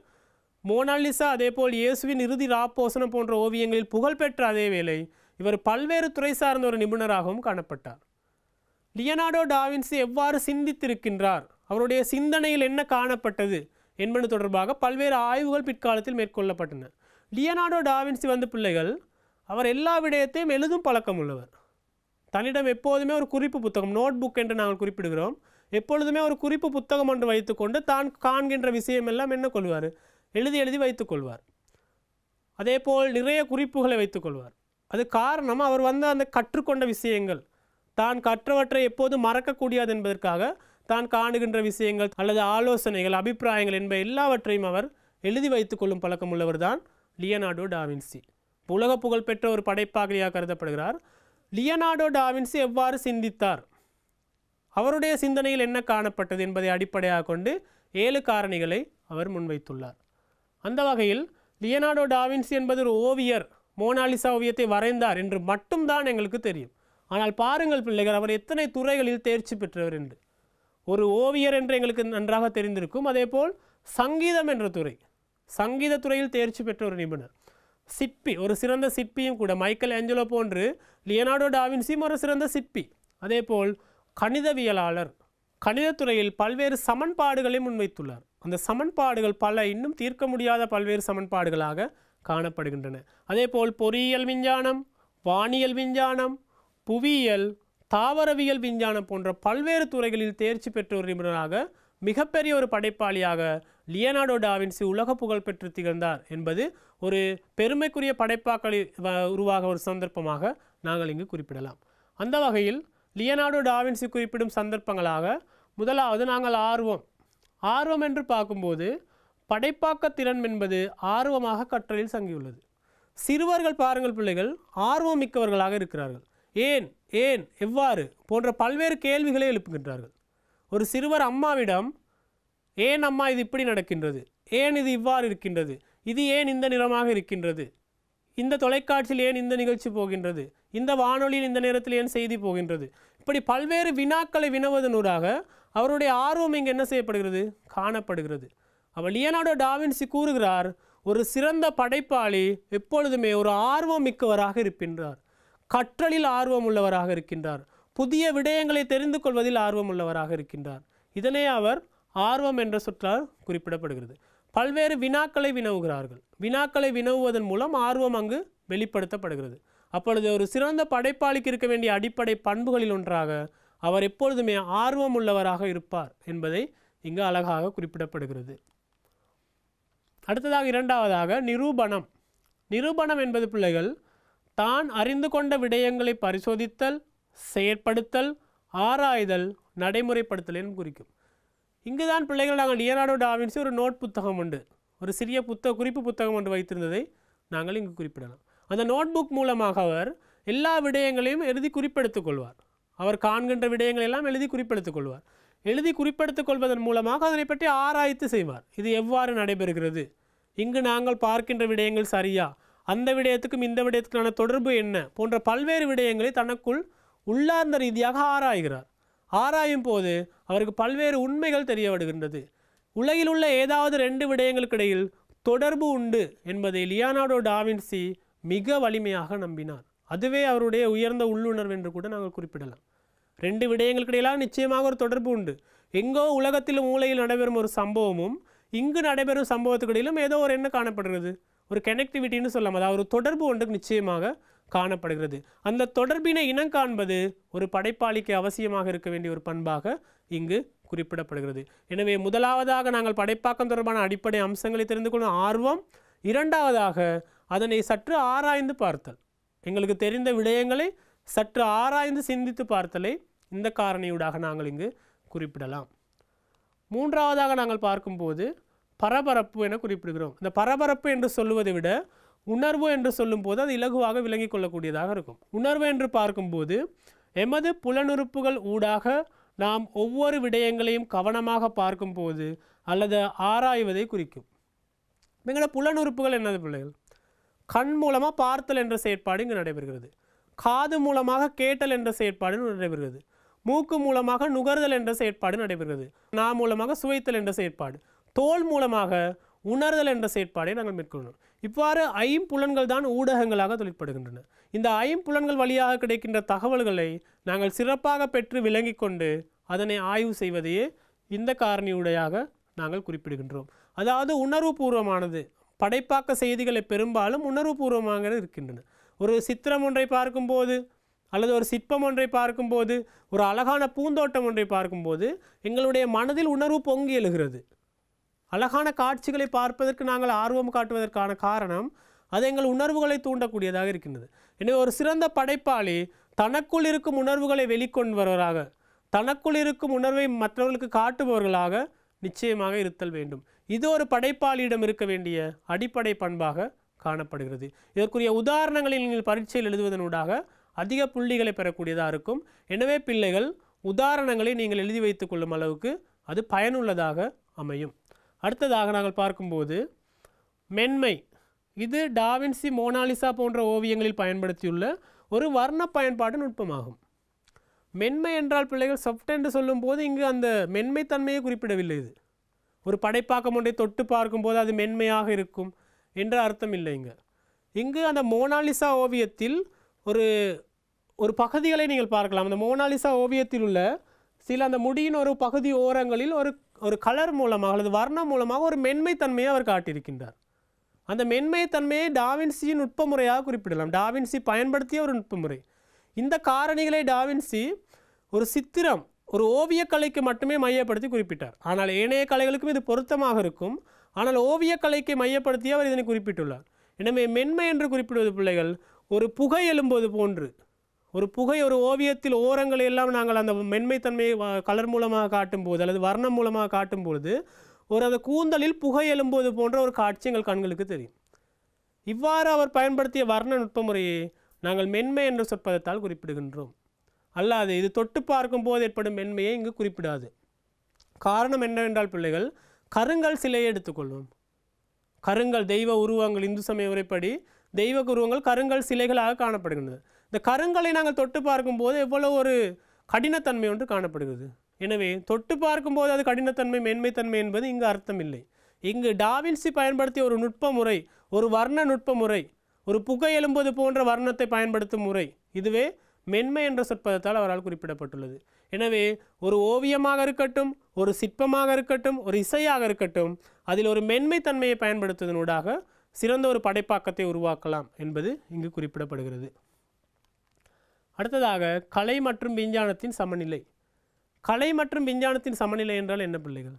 மோனாலிசா அதேபோல் இயேசுவின் இறுதி ராப்போசனம் போன்ற ஓவியங்களில் புகழ்பெற்ற அதே வேளை இவர் பல்வேறு துறை சார்ந்த ஒரு நிபுணராகவும் காணப்பட்டார் லியனார்டோ டாவின்சி எவ்வாறு சிந்தித்திருக்கின்றார் அவருடைய சிந்தனையில் என்ன காணப்பட்டது என்பது தொடர்பாக பல்வேறு ஆய்வுகள் பிற்காலத்தில் மேற்கொள்ளப்பட்டன லியனார்டோ டாவின்சி வந்த பிள்ளைகள் அவர் எல்லா விடயத்தையும் எழுதும் பழக்கம் உள்ளவர் தன்னிடம் எப்போதுமே ஒரு குறிப்பு புத்தகம் நோட் புக் என்று நாங்கள் குறிப்பிடுகிறோம் எப்பொழுதுமே ஒரு குறிப்பு புத்தகம் ஒன்று வைத்துக்கொண்டு தான் காண்கின்ற விஷயம் எல்லாம் என்ன கொள்வார் எழுதி எழுதி வைத்துக்கொள்வார் அதே போல் நிறைய குறிப்புகளை வைத்துக்கொள்வார் அது காரணம் அவர் வந்து அந்த கற்றுக்கொண்ட விஷயங்கள் தான் கற்றவற்றை எப்போதும் மறக்கக்கூடியது என்பதற்காக தான் காணுகின்ற விஷயங்கள் அல்லது ஆலோசனைகள் அபிப்பிராயங்கள் என்ப எல்லாவற்றையும் அவர் எழுதி வைத்துக்கொள்ளும் பழக்கம் உள்ளவர் தான் லியனார்டோ டாவின்சி உலக புகழ்பெற்ற ஒரு படைப்பாகலியாக கருதப்படுகிறார் லியனார்டோ டாவின்சி எவ்வாறு சிந்தித்தார் அவருடைய சிந்தனையில் என்ன காணப்பட்டது என்பதை அடிப்படையாக கொண்டு ஏழு காரணிகளை அவர் முன்வைத்துள்ளார் அந்த வகையில் லியனார்டோ டாவின்சி என்பது ஒரு ஓவியர் மோனாலிசா ஓவியத்தை வரைந்தார் என்று மட்டும்தான் எங்களுக்கு தெரியும் ஆனால் பாருங்கள் பிள்ளைகள் அவர் எத்தனை துறைகளில் தேர்ச்சி பெற்றவர் என்று ஒரு ஓவியர் என்று எங்களுக்கு நன்றாக தெரிந்திருக்கும் அதேபோல் சங்கீதம் என்ற துறை சங்கீத துறையில் தேர்ச்சி பெற்ற ஒரு நிபுணர் சிற்பி ஒரு சிறந்த சிற்பியும் கூட மைக்கேல் ஏஞ்சலோ போன்று லியனார்டோ டாவின்சியும் ஒரு சிறந்த சிற்பி அதேபோல் கணிதவியலாளர் கணிதத்துறையில் பல்வேறு சமன்பாடுகளை முன்வைத்துள்ளார் அந்த சமன்பாடுகள் பல இன்னும் தீர்க்க முடியாத பல்வேறு சமன்பாடுகளாக காணப்படுகின்றன அதேபோல் பொறியியல் விஞ்ஞானம் வானியல் விஞ்ஞானம் புவியியல் தாவரவியல் விஞ்ஞானம் போன்ற பல்வேறு துறைகளில் தேர்ச்சி பெற்றோர் நிபுணராக மிகப்பெரிய ஒரு படைப்பாளியாக லியனார்டோ டாவின்சி உலக புகழ் பெற்று திகழ்ந்தார் என்பது ஒரு பெருமைக்குரிய படைப்பாக்களை உருவாக ஒரு சந்தர்ப்பமாக நாங்கள் இங்கு குறிப்பிடலாம் அந்த வகையில் லியனார்டோ டாவின்சி குறிப்பிடும் சந்தர்ப்பங்களாக முதலாவது நாங்கள் ஆர்வம் ஆர்வம் என்று பார்க்கும்போது படைப்பாக்க திறன் என்பது ஆர்வமாக கற்றலில் சங்கியுள்ளது சிறுவர்கள் பாருங்கள் பிள்ளைகள் ஆர்வம் மிக்கவர்களாக இருக்கிறார்கள் ஏன் ஏன் எவ்வாறு போன்ற பல்வேறு கேள்விகளை எழுப்புகின்றார்கள் ஒரு சிறுவர் அம்மாவிடம் ஏன் அம்மா இது இப்படி நடக்கின்றது ஏன் இது இவ்வாறு இருக்கின்றது இது ஏன் இந்த நிறமாக இருக்கின்றது இந்த தொலைக்காட்சியில் ஏன் இந்த நிகழ்ச்சி போகின்றது இந்த வானொலியில் இந்த நேரத்தில் ஏன் செய்தி போகின்றது இப்படி பல்வேறு வினாக்களை வினவதனூடாக அவருடைய ஆர்வம் இங்கே என்ன செய்யப்படுகிறது காணப்படுகிறது அவள் லியனாடோ டாவின்சி கூறுகிறார் ஒரு சிறந்த படைப்பாளி எப்பொழுதுமே ஒரு ஆர்வம் மிக்கவராக இருக்கின்றார் கற்றலில் ஆர்வம் உள்ளவராக இருக்கின்றார் புதிய விடயங்களை தெரிந்து கொள்வதில் ஆர்வம் உள்ளவராக இருக்கின்றார் இதனே அவர் ஆர்வம் என்ற சொற்றால் குறிப்பிடப்படுகிறது பல்வேறு வினாக்களை வினவுகிறார்கள் வினாக்களை வினவுவதன் மூலம் ஆர்வம் அங்கு வெளிப்படுத்தப்படுகிறது அப்பொழுது ஒரு சிறந்த படைப்பாளிக்கு இருக்க வேண்டிய அடிப்படை பண்புகளில் ஒன்றாக அவர் எப்பொழுதுமே ஆர்வம் உள்ளவராக இருப்பார் என்பதை இங்கு அழகாக குறிப்பிடப்படுகிறது அடுத்ததாக இரண்டாவதாக நிரூபணம் நிரூபணம் என்பது பிள்ளைகள் தான் அறிந்து கொண்ட விடயங்களை பரிசோதித்தல் செயற்படுத்தல் ஆராய்தல் நடைமுறைப்படுத்தல் என்று குறிக்கும் இங்கு தான் பிள்ளைகள் நாங்கள் லியனார்டோ டாவின்சி ஒரு நோட் புத்தகம் உண்டு ஒரு சிறிய புத்தக குறிப்பு புத்தகம் ஒன்று வைத்திருந்ததை நாங்கள் இங்கு குறிப்பிடலாம் அந்த நோட் புக் மூலமாக அவர் எல்லா விடயங்களையும் எழுதி குறிப்பெடுத்துக் கொள்வார் அவர் காண்கின்ற விடயங்கள் எல்லாம் எழுதி குறிப்பெடுத்துக் கொள்வார் எழுதி குறிப்பெடுத்துக் கொள்வதன் மூலமாக அதனை பற்றி ஆராய்த்து செய்வார் இது எவ்வாறு நடைபெறுகிறது இங்கு நாங்கள் பார்க்கின்ற விடயங்கள் சரியா அந்த விடயத்துக்கும் இந்த விடயத்துக்கான தொடர்பு என்ன போன்ற பல்வேறு விடயங்களை தனக்குள் உள்ளார்ந்த ரீதியாக ஆராய்கிறார் ஆராயும் போது அவருக்கு பல்வேறு உண்மைகள் தெரிய வருகின்றது உலகில் உள்ள ஏதாவது ரெண்டு விடயங்களுக்கிடையில் தொடர்பு உண்டு என்பதை லியானார்டோ டாவின்சி மிக வலிமையாக நம்பினார் அதுவே அவருடைய உயர்ந்த உள்ளுணர்வு என்று கூட நாங்கள் குறிப்பிடலாம் ரெண்டு விடயங்களுக்கு நிச்சயமாக ஒரு தொடர்பு உண்டு எங்கோ உலகத்தில் மூளையில் நடைபெறும் ஒரு சம்பவமும் இங்கு நடைபெறும் சம்பவத்துக்கிடையிலும் ஏதோ ஒரு என்ன காணப்படுகிறது ஒரு கனெக்டிவிட்டின்னு சொல்லலாம் அதாவது ஒரு தொடர்பு ஒன்றுக்கு நிச்சயமாக காணப்படுகிறது அந்த தொடர்பினை இனம் காண்பது ஒரு படைப்பாளிக்கு அவசியமாக இருக்க வேண்டிய ஒரு பண்பாக இங்கு குறிப்பிடப்படுகிறது எனவே முதலாவதாக நாங்கள் படைப்பாக்கம் தொடர்பான அடிப்படை அம்சங்களை தெரிந்து கொள்ளும் ஆர்வம் இரண்டாவதாக அதனை சற்று ஆராய்ந்து பார்த்தல் எங்களுக்கு தெரிந்த விடயங்களை சற்று ஆராய்ந்து சிந்தித்து பார்த்தலை இந்த காரணியூடாக நாங்கள் இங்கு குறிப்பிடலாம் மூன்றாவதாக நாங்கள் பார்க்கும்போது பரபரப்பு என குறிப்பிடுகிறோம் இந்த பரபரப்பு என்று சொல்லுவதை விட உணர்வு என்று சொல்லும்போது அது இலகுவாக விளங்கிக் கொள்ளக்கூடியதாக இருக்கும் உணர்வு என்று பார்க்கும்போது எமது புலனுறுப்புகள் ஊடாக நாம் ஒவ்வொரு விடயங்களையும் கவனமாக பார்க்கும்போது அல்லது ஆராய்வதை குறிக்கும் எங்களோட புலனுறுப்புகள் என்னது பிள்ளைகள் கண் மூலமாக பார்த்தல் என்ற செயற்பாடு இங்கு நடைபெறுகிறது காது மூலமாக கேட்டல் என்ற செயற்பாடு நடைபெறுகிறது மூக்கு மூலமாக நுகர்தல் என்ற செயற்பாடு நடைபெறுகிறது நா மூலமாக சுவைத்தல் என்ற செயற்பாடு தோல் மூலமாக உணர்தல் என்ற செயற்பாடை நாங்கள் மேற்கொள்ளணும் இவ்வாறு ஐம்புலன்கள் தான் ஊடகங்களாக தொழிற்படுகின்றன இந்த ஐம்புலன்கள் வழியாக கிடைக்கின்ற தகவல்களை நாங்கள் சிறப்பாக பெற்று விளங்கி கொண்டு அதனை ஆய்வு செய்வதையே இந்த காரணியுடையாக நாங்கள் குறிப்பிடுகின்றோம் அதாவது உணர்வுபூர்வமானது படைப்பாக்க செய்திகளை பெரும்பாலும் உணர்வுபூர்வமாக இருக்கின்றன ஒரு சித்திரம் ஒன்றை பார்க்கும்போது அல்லது ஒரு சிற்பம் ஒன்றை பார்க்கும்போது ஒரு அழகான பூந்தோட்டம் ஒன்றை பார்க்கும்போது எங்களுடைய மனதில் உணர்வு பொங்கி எழுகிறது அழகான காட்சிகளை பார்ப்பதற்கு நாங்கள் ஆர்வம் காட்டுவதற்கான காரணம் அது எங்கள் உணர்வுகளை தூண்டக்கூடியதாக இருக்கின்றது எனவே ஒரு சிறந்த படைப்பாளி தனக்குள் இருக்கும் உணர்வுகளை வெளிக்கொண்டவராக தனக்குள் இருக்கும் உணர்வை மற்றவர்களுக்கு காட்டுபவர்களாக நிச்சயமாக இருத்தல் வேண்டும் இது ஒரு படைப்பாளியிடம் இருக்க வேண்டிய அடிப்படை பண்பாக காணப்படுகிறது இதற்குரிய உதாரணங்களை நீங்கள் பரீட்சையில் எழுதுவதனூடாக அதிக புள்ளிகளை பெறக்கூடியதாக இருக்கும் எனவே பிள்ளைகள் உதாரணங்களை நீங்கள் எழுதி வைத்துக் கொள்ளும் அளவுக்கு அது பயனுள்ளதாக அமையும் அடுத்ததாக நாங்கள் பார்க்கும்போது மென்மை இது டாவின்சி மோனாலிசா போன்ற ஓவியங்களில் பயன்படுத்தியுள்ள ஒரு வர்ண பயன்பாடு நுட்பமாகும் மென்மை என்றால் பிள்ளைகள் சொஃப்ட் என்று சொல்லும்போது இங்கு அந்த மென்மைத்தன்மையை குறிப்பிடவில்லை இது ஒரு படைப்பாக்கம் ஒன்றை தொட்டு பார்க்கும்போது அது மென்மையாக இருக்கும் என்ற அர்த்தம் இல்லை இங்கே இங்கு அந்த மோனாலிசா ஓவியத்தில் ஒரு ஒரு பகுதிகளை நீங்கள் பார்க்கலாம் அந்த மோனாலிசா ஓவியத்தில் உள்ள சில அந்த முடியின் ஒரு பகுதி ஓரங்களில் ஒரு ஒரு கலர் மூலமாக அல்லது வர்ணம் மூலமாக ஒரு மென்மைத்தன்மையை அவர் காட்டியிருக்கின்றார் அந்த மென்மைத்தன்மையை டாவின்சியின் நுட்பமுறையாக குறிப்பிடலாம் டாவின்சி பயன்படுத்திய ஒரு நுட்பமுறை இந்த காரணிகளை டாவின்சி ஒரு சித்திரம் ஒரு ஓவியக்கலைக்கு மட்டுமே மையப்படுத்தி குறிப்பிட்டார் ஆனால் ஏனைய கலைகளுக்கும் இது பொருத்தமாக இருக்கும் ஆனால் ஓவியக்கலைக்கு மையப்படுத்தி அவர் இதனை குறிப்பிட்டுள்ளார் எனவே மென்மை என்று குறிப்பிடுவது பிள்ளைகள் ஒரு புகை எழும்புவது போன்று ஒரு புகை ஒரு ஓவியத்தில் ஓரங்களை எல்லாம் நாங்கள் அந்த மென்மைத்தன்மையை கலர் மூலமாக காட்டும்போது அல்லது வர்ணம் மூலமாக காட்டும்பொழுது ஒரு அந்த கூந்தலில் புகை எழும்போது போன்ற ஒரு காட்சி எங்கள் கண்களுக்கு தெரியும் இவ்வாறு அவர் பயன்படுத்திய வர்ண நுட்ப முறையை நாங்கள் மென்மை என்ற சொற்பதத்தால் குறிப்பிடுகின்றோம் அல்லாது இது தொட்டு பார்க்கும் போது ஏற்படும் மென்மையை இங்கு குறிப்பிடாது காரணம் என்னவென்றால் பிள்ளைகள் கருங்கல் சிலையை எடுத்துக்கொள்வோம் கருங்கல் தெய்வ உருவங்கள் இந்து சமய உரைப்படி தெய்வ உருவங்கள் கருங்கல் சிலைகளாக காணப்படுகின்றன இந்த கருங்களை நாங்கள் தொட்டு பார்க்கும்போது எவ்வளோ ஒரு கடினத்தன்மை ஒன்று காணப்படுகிறது எனவே தொட்டு பார்க்கும்போது அது கடினத்தன்மை மேன்மைத்தன்மை என்பது இங்கு அர்த்தம் இல்லை இங்கு டாவின்சி பயன்படுத்திய ஒரு நுட்ப முறை ஒரு வர்ண நுட்ப முறை ஒரு புகை எழும்பது போன்ற வர்ணத்தை பயன்படுத்தும் முறை இதுவே மென்மை என்ற சொற்பதத்தால் அவரால் குறிப்பிடப்பட்டுள்ளது எனவே ஒரு ஓவியமாக இருக்கட்டும் ஒரு சிற்பமாக இருக்கட்டும் ஒரு இசையாக இருக்கட்டும் அதில் ஒரு மென்மைத்தன்மையை பயன்படுத்துவதனூடாக சிறந்த ஒரு படைப்பாக்கத்தை உருவாக்கலாம் என்பது இங்கு குறிப்பிடப்படுகிறது அடுத்ததாக கலை மற்றும் விஞ்ஞானத்தின் சமநிலை கலை மற்றும் விஞ்ஞானத்தின் சமநிலை என்றால் என்ன பிள்ளைகள்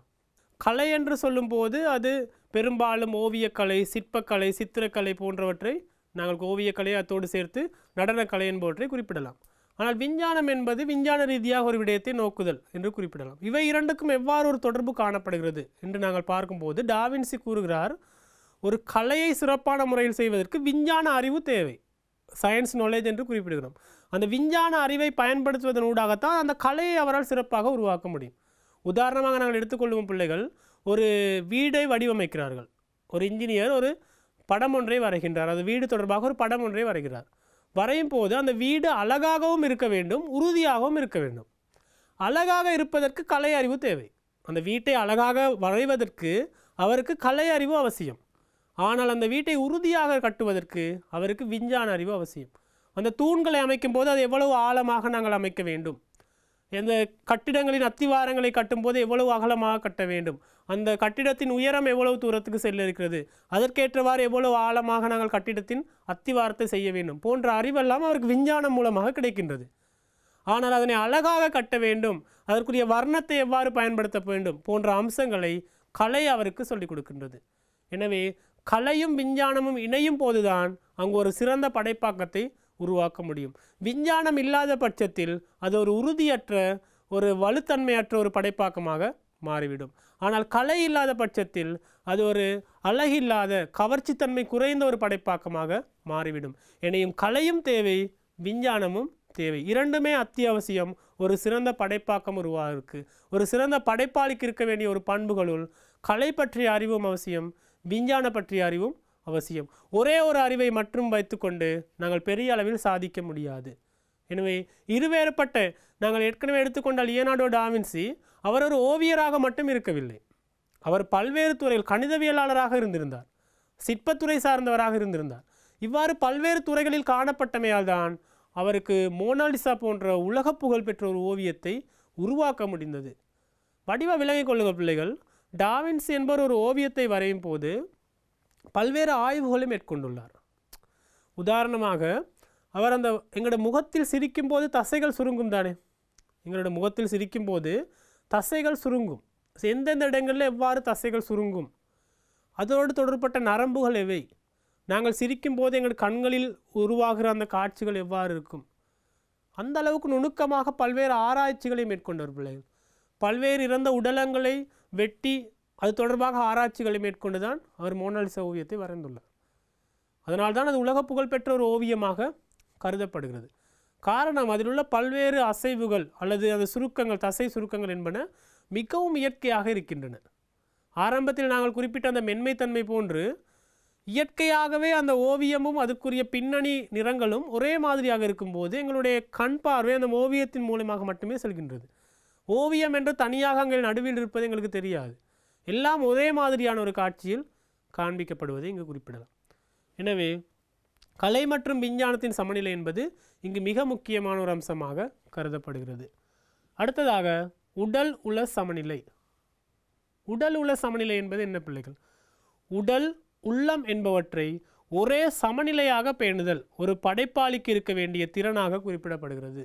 கலை என்று சொல்லும்போது அது பெரும்பாலும் ஓவியக்கலை சிற்பக்கலை சித்திரக்கலை போன்றவற்றை நாங்கள் ஓவியக்கலை அத்தோடு சேர்த்து நடனக்கலை என்பவற்றை குறிப்பிடலாம் ஆனால் விஞ்ஞானம் என்பது விஞ்ஞான ரீதியாக ஒரு விடயத்தை நோக்குதல் என்று குறிப்பிடலாம் இவை இரண்டுக்கும் எவ்வாறு ஒரு தொடர்பு காணப்படுகிறது என்று நாங்கள் பார்க்கும்போது டாவின்சி கூறுகிறார் ஒரு கலையை சிறப்பான முறையில் செய்வதற்கு விஞ்ஞான அறிவு தேவை சயின்ஸ் நாலேஜ் என்று குறிப்பிடுகிறோம் அந்த விஞ்ஞான அறிவை பயன்படுத்துவதன் ஊடாகத்தான் அந்த கலையை அவரால் சிறப்பாக உருவாக்க முடியும் உதாரணமாக நாங்கள் எடுத்துக்கொள்ளும் பிள்ளைகள் ஒரு வீடை வடிவமைக்கிறார்கள் ஒரு இன்ஜினியர் ஒரு படம் ஒன்றை வரைகின்றார் அது வீடு தொடர்பாக ஒரு படம் ஒன்றை வரைகிறார் வரையும் போது அந்த வீடு அழகாகவும் இருக்க வேண்டும் உறுதியாகவும் இருக்க வேண்டும் அழகாக இருப்பதற்கு கலை அறிவு தேவை அந்த வீட்டை அழகாக வரைவதற்கு அவருக்கு கலை அறிவு அவசியம் ஆனால் அந்த வீட்டை உறுதியாக கட்டுவதற்கு அவருக்கு விஞ்ஞான அறிவு அவசியம் அந்த தூண்களை அமைக்கும் போது அது எவ்வளவு ஆழமாக நாங்கள் அமைக்க வேண்டும் இந்த கட்டிடங்களின் அத்திவாரங்களை கட்டும்போது எவ்வளவு அகலமாக கட்ட வேண்டும் அந்த கட்டிடத்தின் உயரம் எவ்வளவு தூரத்துக்கு செல்ல இருக்கிறது அதற்கேற்றவாறு எவ்வளவு ஆழமாக நாங்கள் கட்டிடத்தின் அத்திவாரத்தை செய்ய வேண்டும் போன்ற அறிவெல்லாம் அவருக்கு விஞ்ஞானம் மூலமாக கிடைக்கின்றது ஆனால் அதனை அழகாக கட்ட வேண்டும் அதற்குரிய வர்ணத்தை எவ்வாறு பயன்படுத்த வேண்டும் போன்ற அம்சங்களை கலை அவருக்கு சொல்லிக் கொடுக்கின்றது எனவே கலையும் விஞ்ஞானமும் இணையும் போதுதான் அங்கு ஒரு சிறந்த படைப்பாக்கத்தை உருவாக்க முடியும் விஞ்ஞானம் இல்லாத பட்சத்தில் அது ஒரு உறுதியற்ற ஒரு வலுத்தன்மையற்ற ஒரு படைப்பாக்கமாக மாறிவிடும் ஆனால் கலை இல்லாத பட்சத்தில் அது ஒரு அழகில்லாத கவர்ச்சித்தன்மை குறைந்த ஒரு படைப்பாக்கமாக மாறிவிடும் எனையும் கலையும் தேவை விஞ்ஞானமும் தேவை இரண்டுமே அத்தியாவசியம் ஒரு சிறந்த படைப்பாக்கம் உருவாகிறதுக்கு ஒரு சிறந்த படைப்பாளிக்கு இருக்க வேண்டிய ஒரு பண்புகளுள் கலை பற்றிய அறிவும் அவசியம் விஞ்ஞான பற்றிய அறிவும் அவசியம் ஒரே ஒரு அறிவை மட்டும் வைத்துக்கொண்டு நாங்கள் பெரிய அளவில் சாதிக்க முடியாது எனவே இருவேறுபட்ட நாங்கள் ஏற்கனவே எடுத்துக்கொண்டால் லியனார்டோ டாவின்சி அவர் ஒரு ஓவியராக மட்டும் இருக்கவில்லை அவர் பல்வேறு துறையில் கணிதவியலாளராக இருந்திருந்தார் சிற்பத்துறை சார்ந்தவராக இருந்திருந்தார் இவ்வாறு பல்வேறு துறைகளில் காணப்பட்டமையால் தான் அவருக்கு மோனாலிசா போன்ற உலக புகழ் பெற்ற ஒரு ஓவியத்தை உருவாக்க முடிந்தது வடிவ விளங்கிக் கொள்ளுங்கள் பிள்ளைகள் டாவின்ஸ் என்பவர் ஒரு ஓவியத்தை வரையும் போது பல்வேறு ஆய்வுகளை மேற்கொண்டுள்ளார் உதாரணமாக அவர் அந்த எங்களோட முகத்தில் சிரிக்கும் போது தசைகள் சுருங்கும் தானே எங்களோட முகத்தில் சிரிக்கும் போது தசைகள் சுருங்கும் எந்தெந்த இடங்களில் எவ்வாறு தசைகள் சுருங்கும் அதோடு தொடர்பட்ட நரம்புகள் எவை நாங்கள் சிரிக்கும் போது எங்கள் கண்களில் உருவாகிற அந்த காட்சிகள் எவ்வாறு இருக்கும் அந்த அளவுக்கு நுணுக்கமாக பல்வேறு ஆராய்ச்சிகளை மேற்கொண்டவர் பிள்ளைகள் பல்வேறு இறந்த உடலங்களை வெட்டி அது தொடர்பாக ஆராய்ச்சிகளை மேற்கொண்டு தான் அவர் மோனாலிசா ஓவியத்தை வரைந்துள்ளார் அதனால்தான் அது உலக புகழ்பெற்ற ஒரு ஓவியமாக கருதப்படுகிறது காரணம் அதில் உள்ள பல்வேறு அசைவுகள் அல்லது அந்த சுருக்கங்கள் தசை சுருக்கங்கள் என்பன மிகவும் இயற்கையாக இருக்கின்றன ஆரம்பத்தில் நாங்கள் குறிப்பிட்ட அந்த மென்மைத்தன்மை போன்று இயற்கையாகவே அந்த ஓவியமும் அதற்குரிய பின்னணி நிறங்களும் ஒரே மாதிரியாக இருக்கும்போது எங்களுடைய கண் பார்வை அந்த ஓவியத்தின் மூலமாக மட்டுமே செல்கின்றது ஓவியம் என்று தனியாக அங்கே நடுவில் இருப்பது எங்களுக்கு தெரியாது எல்லாம் ஒரே மாதிரியான ஒரு காட்சியில் காண்பிக்கப்படுவதை இங்கு குறிப்பிடலாம் எனவே கலை மற்றும் விஞ்ஞானத்தின் சமநிலை என்பது இங்கு மிக முக்கியமான ஒரு அம்சமாக கருதப்படுகிறது அடுத்ததாக உடல் உல சமநிலை உடல் உல சமநிலை என்பது என்ன பிள்ளைகள் உடல் உள்ளம் என்பவற்றை ஒரே சமநிலையாக பேணுதல் ஒரு படைப்பாளிக்கு இருக்க வேண்டிய திறனாக குறிப்பிடப்படுகிறது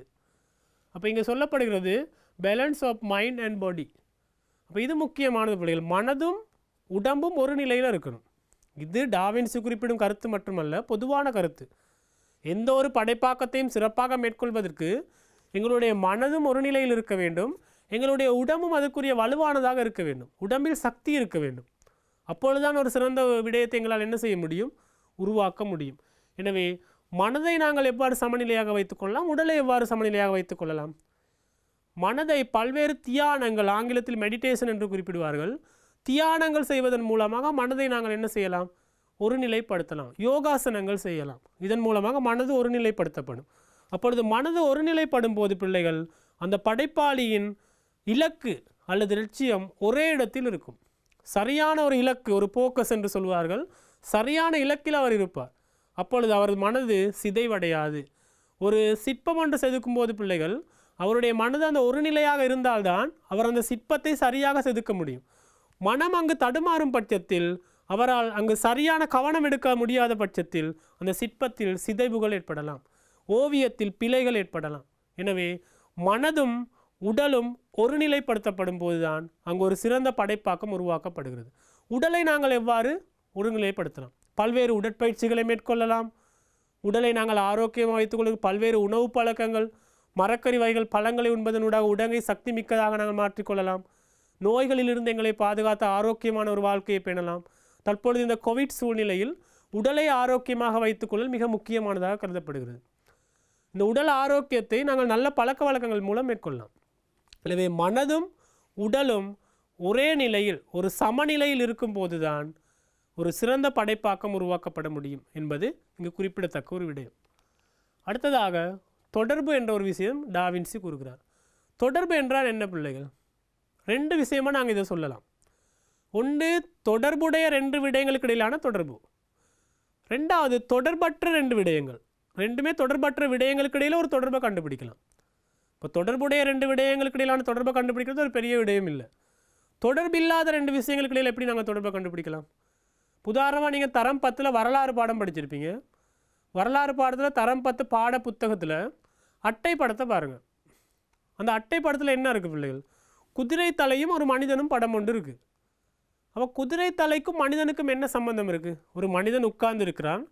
அப்போ இங்கே சொல்லப்படுகிறது balance of mind and body அப்போ இது முக்கியமானது பிள்ளைகள் மனதும் உடம்பும் ஒரு நிலையில் இருக்கணும் இது டாவின்ஸு குறிப்பிடும் கருத்து மட்டுமல்ல பொதுவான கருத்து எந்த ஒரு படைப்பாக்கத்தையும் சிறப்பாக மேற்கொள்வதற்கு எங்களுடைய மனதும் ஒரு நிலையில் இருக்க வேண்டும் எங்களுடைய உடம்பும் அதுக்குரிய வலுவானதாக இருக்க வேண்டும் உடம்பில் சக்தி இருக்க வேண்டும் அப்பொழுதுதான் ஒரு சிறந்த விடயத்தை எங்களால் என்ன செய்ய முடியும் உருவாக்க முடியும் எனவே மனதை நாங்கள் எவ்வாறு சமநிலையாக வைத்துக்கொள்ளலாம் உடலை எவ்வாறு சமநிலையாக வைத்துக்கொள்ளலாம் மனதை பல்வேறு தியானங்கள் ஆங்கிலத்தில் மெடிடேஷன் என்று குறிப்பிடுவார்கள் தியானங்கள் செய்வதன் மூலமாக மனதை நாங்கள் என்ன செய்யலாம் ஒருநிலைப்படுத்தலாம் யோகாசனங்கள் செய்யலாம் இதன் மூலமாக மனது ஒருநிலைப்படுத்தப்படும் அப்பொழுது மனது ஒருநிலைப்படும் போது பிள்ளைகள் அந்த படைப்பாளியின் இலக்கு அல்லது லட்சியம் ஒரே இடத்தில் இருக்கும் சரியான ஒரு இலக்கு ஒரு போக்கஸ் என்று சொல்வார்கள் சரியான இலக்கில் அவர் இருப்பார் அப்பொழுது அவரது மனது சிதைவடையாது ஒரு சிற்பம் ஒன்று செதுக்கும் போது பிள்ளைகள் அவருடைய மனது அந்த ஒருநிலையாக இருந்தால்தான் அவர் அந்த சிற்பத்தை சரியாக செதுக்க முடியும் மனம் அங்கு தடுமாறும் பட்சத்தில் அவரால் அங்கு சரியான கவனம் எடுக்க முடியாத பட்சத்தில் அந்த சிற்பத்தில் சிதைவுகள் ஏற்படலாம் ஓவியத்தில் பிழைகள் ஏற்படலாம் எனவே மனதும் உடலும் ஒருநிலைப்படுத்தப்படும் போதுதான் அங்கு ஒரு சிறந்த படைப்பாக்கம் உருவாக்கப்படுகிறது உடலை நாங்கள் எவ்வாறு ஒருநிலைப்படுத்தலாம் பல்வேறு உடற்பயிற்சிகளை மேற்கொள்ளலாம் உடலை நாங்கள் ஆரோக்கியமாக வைத்துக்கொள்ள பல்வேறு உணவு பழக்கங்கள் மரக்கறி வகைகள் பழங்களை உண்பதனூடாக உடங்கை சக்தி மிக்கதாக நாங்கள் மாற்றிக்கொள்ளலாம் நோய்களிலிருந்து எங்களை பாதுகாத்த ஆரோக்கியமான ஒரு வாழ்க்கையை பேணலாம் தற்பொழுது இந்த கோவிட் சூழ்நிலையில் உடலை ஆரோக்கியமாக வைத்துக்கொள்ளல் மிக முக்கியமானதாக கருதப்படுகிறது இந்த உடல் ஆரோக்கியத்தை நாங்கள் நல்ல பழக்க வழக்கங்கள் மூலம் மேற்கொள்ளலாம் எனவே மனதும் உடலும் ஒரே நிலையில் ஒரு சமநிலையில் இருக்கும்போது தான் ஒரு சிறந்த படைப்பாக்கம் உருவாக்கப்பட முடியும் என்பது இங்கு குறிப்பிடத்தக்க ஒரு விடயம் அடுத்ததாக தொடர்பு என்ற ஒரு விஷயம் டாவின்சி கூறுகிறார் தொடர்பு என்றால் என்ன பிள்ளைகள் ரெண்டு விஷயமாக நாங்கள் இதை சொல்லலாம் ஒன்று தொடர்புடைய ரெண்டு விடயங்களுக்கு இடையிலான தொடர்பு ரெண்டாவது தொடர்பற்ற ரெண்டு விடயங்கள் ரெண்டுமே தொடர்பற்ற விடயங்களுக்கு இடையில் ஒரு தொடர்பை கண்டுபிடிக்கலாம் இப்போ தொடர்புடைய ரெண்டு விடயங்களுக்கு இடையிலான தொடர்பை கண்டுபிடிக்கிறது ஒரு பெரிய விடயம் இல்லை தொடர்பில்லாத ரெண்டு விஷயங்களுக்கு இடையில் எப்படி நாங்கள் தொடர்பை கண்டுபிடிக்கலாம் உதாரணமாக நீங்கள் தரம் பத்தில் வரலாறு பாடம் படிச்சிருப்பீங்க வரலாறு பாடத்தில் தரம் பத்து பாட புத்தகத்தில் அட்டை படத்தை பாருங்கள் அந்த அட்டை படத்தில் என்ன இருக்குது பிள்ளைகள் குதிரை தலையும் ஒரு மனிதனும் படம் ஒன்று இருக்குது அப்போ குதிரை தலைக்கும் மனிதனுக்கும் என்ன சம்பந்தம் இருக்குது ஒரு மனிதன் உட்கார்ந்து இருக்கிறான்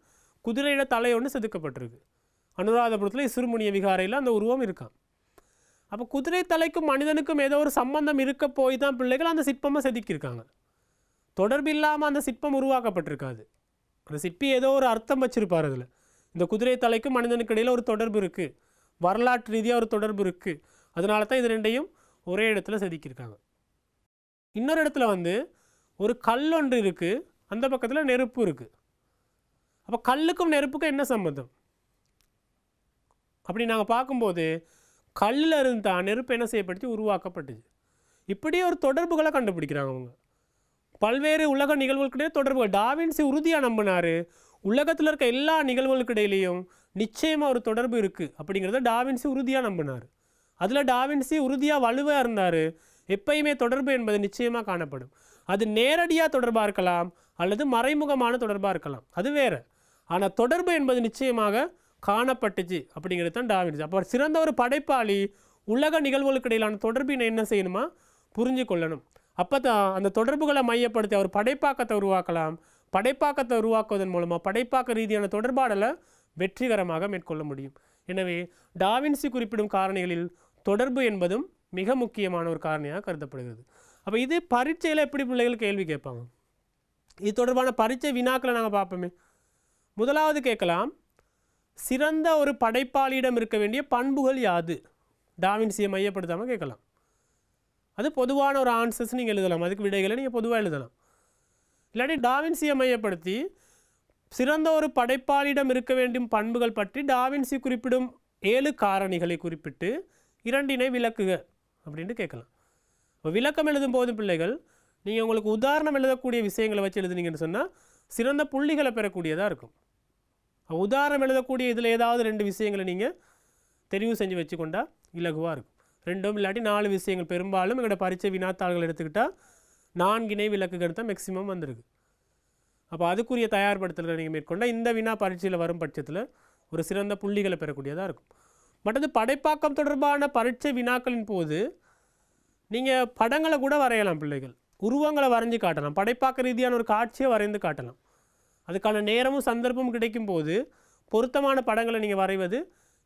குதிரையோட தலை ஒன்று செதுக்கப்பட்டிருக்கு அனுராதபுரத்தில் சிறுமுனிய விகாரையில் அந்த உருவம் இருக்கான் அப்போ குதிரை தலைக்கும் மனிதனுக்கும் ஏதோ ஒரு சம்பந்தம் இருக்க போய் தான் பிள்ளைகள் அந்த சிற்பமாக செதுக்கியிருக்காங்க தொடர்பு இல்லாமல் அந்த சிற்பம் உருவாக்கப்பட்டிருக்காது அந்த சிற்பி ஏதோ ஒரு அர்த்தம் வச்சுருப்பார் அதில் இந்த குதிரை தலைக்கும் மனிதனுக்கு இடையில் ஒரு தொடர்பு இருக்குது வரலாற்று ரீதியாக ஒரு தொடர்பு இருக்குது அதனால தான் இது ரெண்டையும் ஒரே இடத்துல செதுக்கியிருக்காங்க இன்னொரு இடத்துல வந்து ஒரு கல் ஒன்று இருக்குது அந்த பக்கத்தில் நெருப்பு இருக்குது அப்போ கல்லுக்கும் நெருப்புக்கும் என்ன சம்மந்தம் அப்படி நாங்கள் பார்க்கும்போது கல்லில் இருந்தால் நெருப்பு என்ன செய்யப்படுத்தி உருவாக்கப்பட்டுச்சு இப்படியே ஒரு தொடர்புகளை கண்டுபிடிக்கிறாங்க அவங்க பல்வேறு உலக நிகழ்வுகளுக்கிடையே தொடர்புகள் டாவின்சி உறுதியாக நம்பினார் உலகத்தில் இருக்க எல்லா நிகழ்வுகளுக்கு இடையிலையும் நிச்சயமாக ஒரு தொடர்பு இருக்குது அப்படிங்கிறத டாவின்சி உறுதியாக நம்பினார் அதில் டாவின்சி உறுதியாக வலுவாக இருந்தார் எப்பயுமே தொடர்பு என்பது நிச்சயமாக காணப்படும் அது நேரடியாக தொடர்பாக இருக்கலாம் அல்லது மறைமுகமான தொடர்பாக இருக்கலாம் அது வேறு ஆனால் தொடர்பு என்பது நிச்சயமாக காணப்பட்டுச்சு அப்படிங்கிறது தான் டாவின்சி அப்போ சிறந்த ஒரு படைப்பாளி உலக நிகழ்வுகளுக்கு இடையிலான தொடர்பினை என்ன செய்யணுமா புரிஞ்சு கொள்ளணும் அப்போ தான் அந்த தொடர்புகளை மையப்படுத்தி அவர் படைப்பாக்கத்தை உருவாக்கலாம் படைப்பாக்கத்தை உருவாக்குவதன் மூலமாக படைப்பாக்க ரீதியான தொடர்பாடலை வெற்றிகரமாக மேற்கொள்ள முடியும் எனவே டாவின்சி குறிப்பிடும் காரணிகளில் தொடர்பு என்பதும் மிக முக்கியமான ஒரு காரணியாக கருதப்படுகிறது அப்போ இது பரீட்சையில் எப்படி பிள்ளைகள் கேள்வி கேட்பாங்க இது தொடர்பான பரீட்சை வினாக்களை நாங்கள் பார்ப்போமே முதலாவது கேட்கலாம் சிறந்த ஒரு படைப்பாளியிடம் இருக்க வேண்டிய பண்புகள் யாது டாவின்சியை மையப்படுத்தாமல் கேட்கலாம் அது பொதுவான ஒரு ஆன்சர்ஸ் நீங்கள் எழுதலாம் அதுக்கு விடைகளை நீங்கள் பொதுவாக எழுதலாம் இல்லாட்டி டாவின்சியை மையப்படுத்தி சிறந்த ஒரு படைப்பாளியிடம் இருக்க வேண்டும் பண்புகள் பற்றி டாவின்சி குறிப்பிடும் ஏழு காரணிகளை குறிப்பிட்டு இரண்டினை விளக்குக அப்படின்ட்டு கேட்கலாம் இப்போ விளக்கம் எழுதும் போது பிள்ளைகள் நீங்கள் உங்களுக்கு உதாரணம் எழுதக்கூடிய விஷயங்களை வச்சு எழுதுனீங்கன்னு சொன்னால் சிறந்த புள்ளிகளை பெறக்கூடியதாக இருக்கும் உதாரணம் எழுதக்கூடிய இதில் ஏதாவது ரெண்டு விஷயங்களை நீங்கள் தெரிவு செஞ்சு வச்சுக்கொண்டால் இலகுவாக இருக்கும் ரெண்டும் இல்லாட்டி நாலு விஷயங்கள் பெரும்பாலும் எங்களோட பரிச்சை வினாத்தாள்கள் எடுத்துக்கிட்டால் நான்கு இணை விளக்குகள் தான் மேக்ஸிமம் வந்திருக்கு அப்போ அதுக்குரிய தயார்படுத்தல்களை நீங்கள் மேற்கொண்டால் இந்த வினா பரீட்சையில் வரும் பட்சத்தில் ஒரு சிறந்த புள்ளிகளை பெறக்கூடியதாக இருக்கும் மற்றது படைப்பாக்கம் தொடர்பான பரீட்சை வினாக்களின் போது நீங்கள் படங்களை கூட வரையலாம் பிள்ளைகள் உருவங்களை வரைஞ்சு காட்டலாம் படைப்பாக்க ரீதியான ஒரு காட்சியை வரைந்து காட்டலாம் அதுக்கான நேரமும் சந்தர்ப்பமும் கிடைக்கும் போது பொருத்தமான படங்களை நீங்கள் வரைவது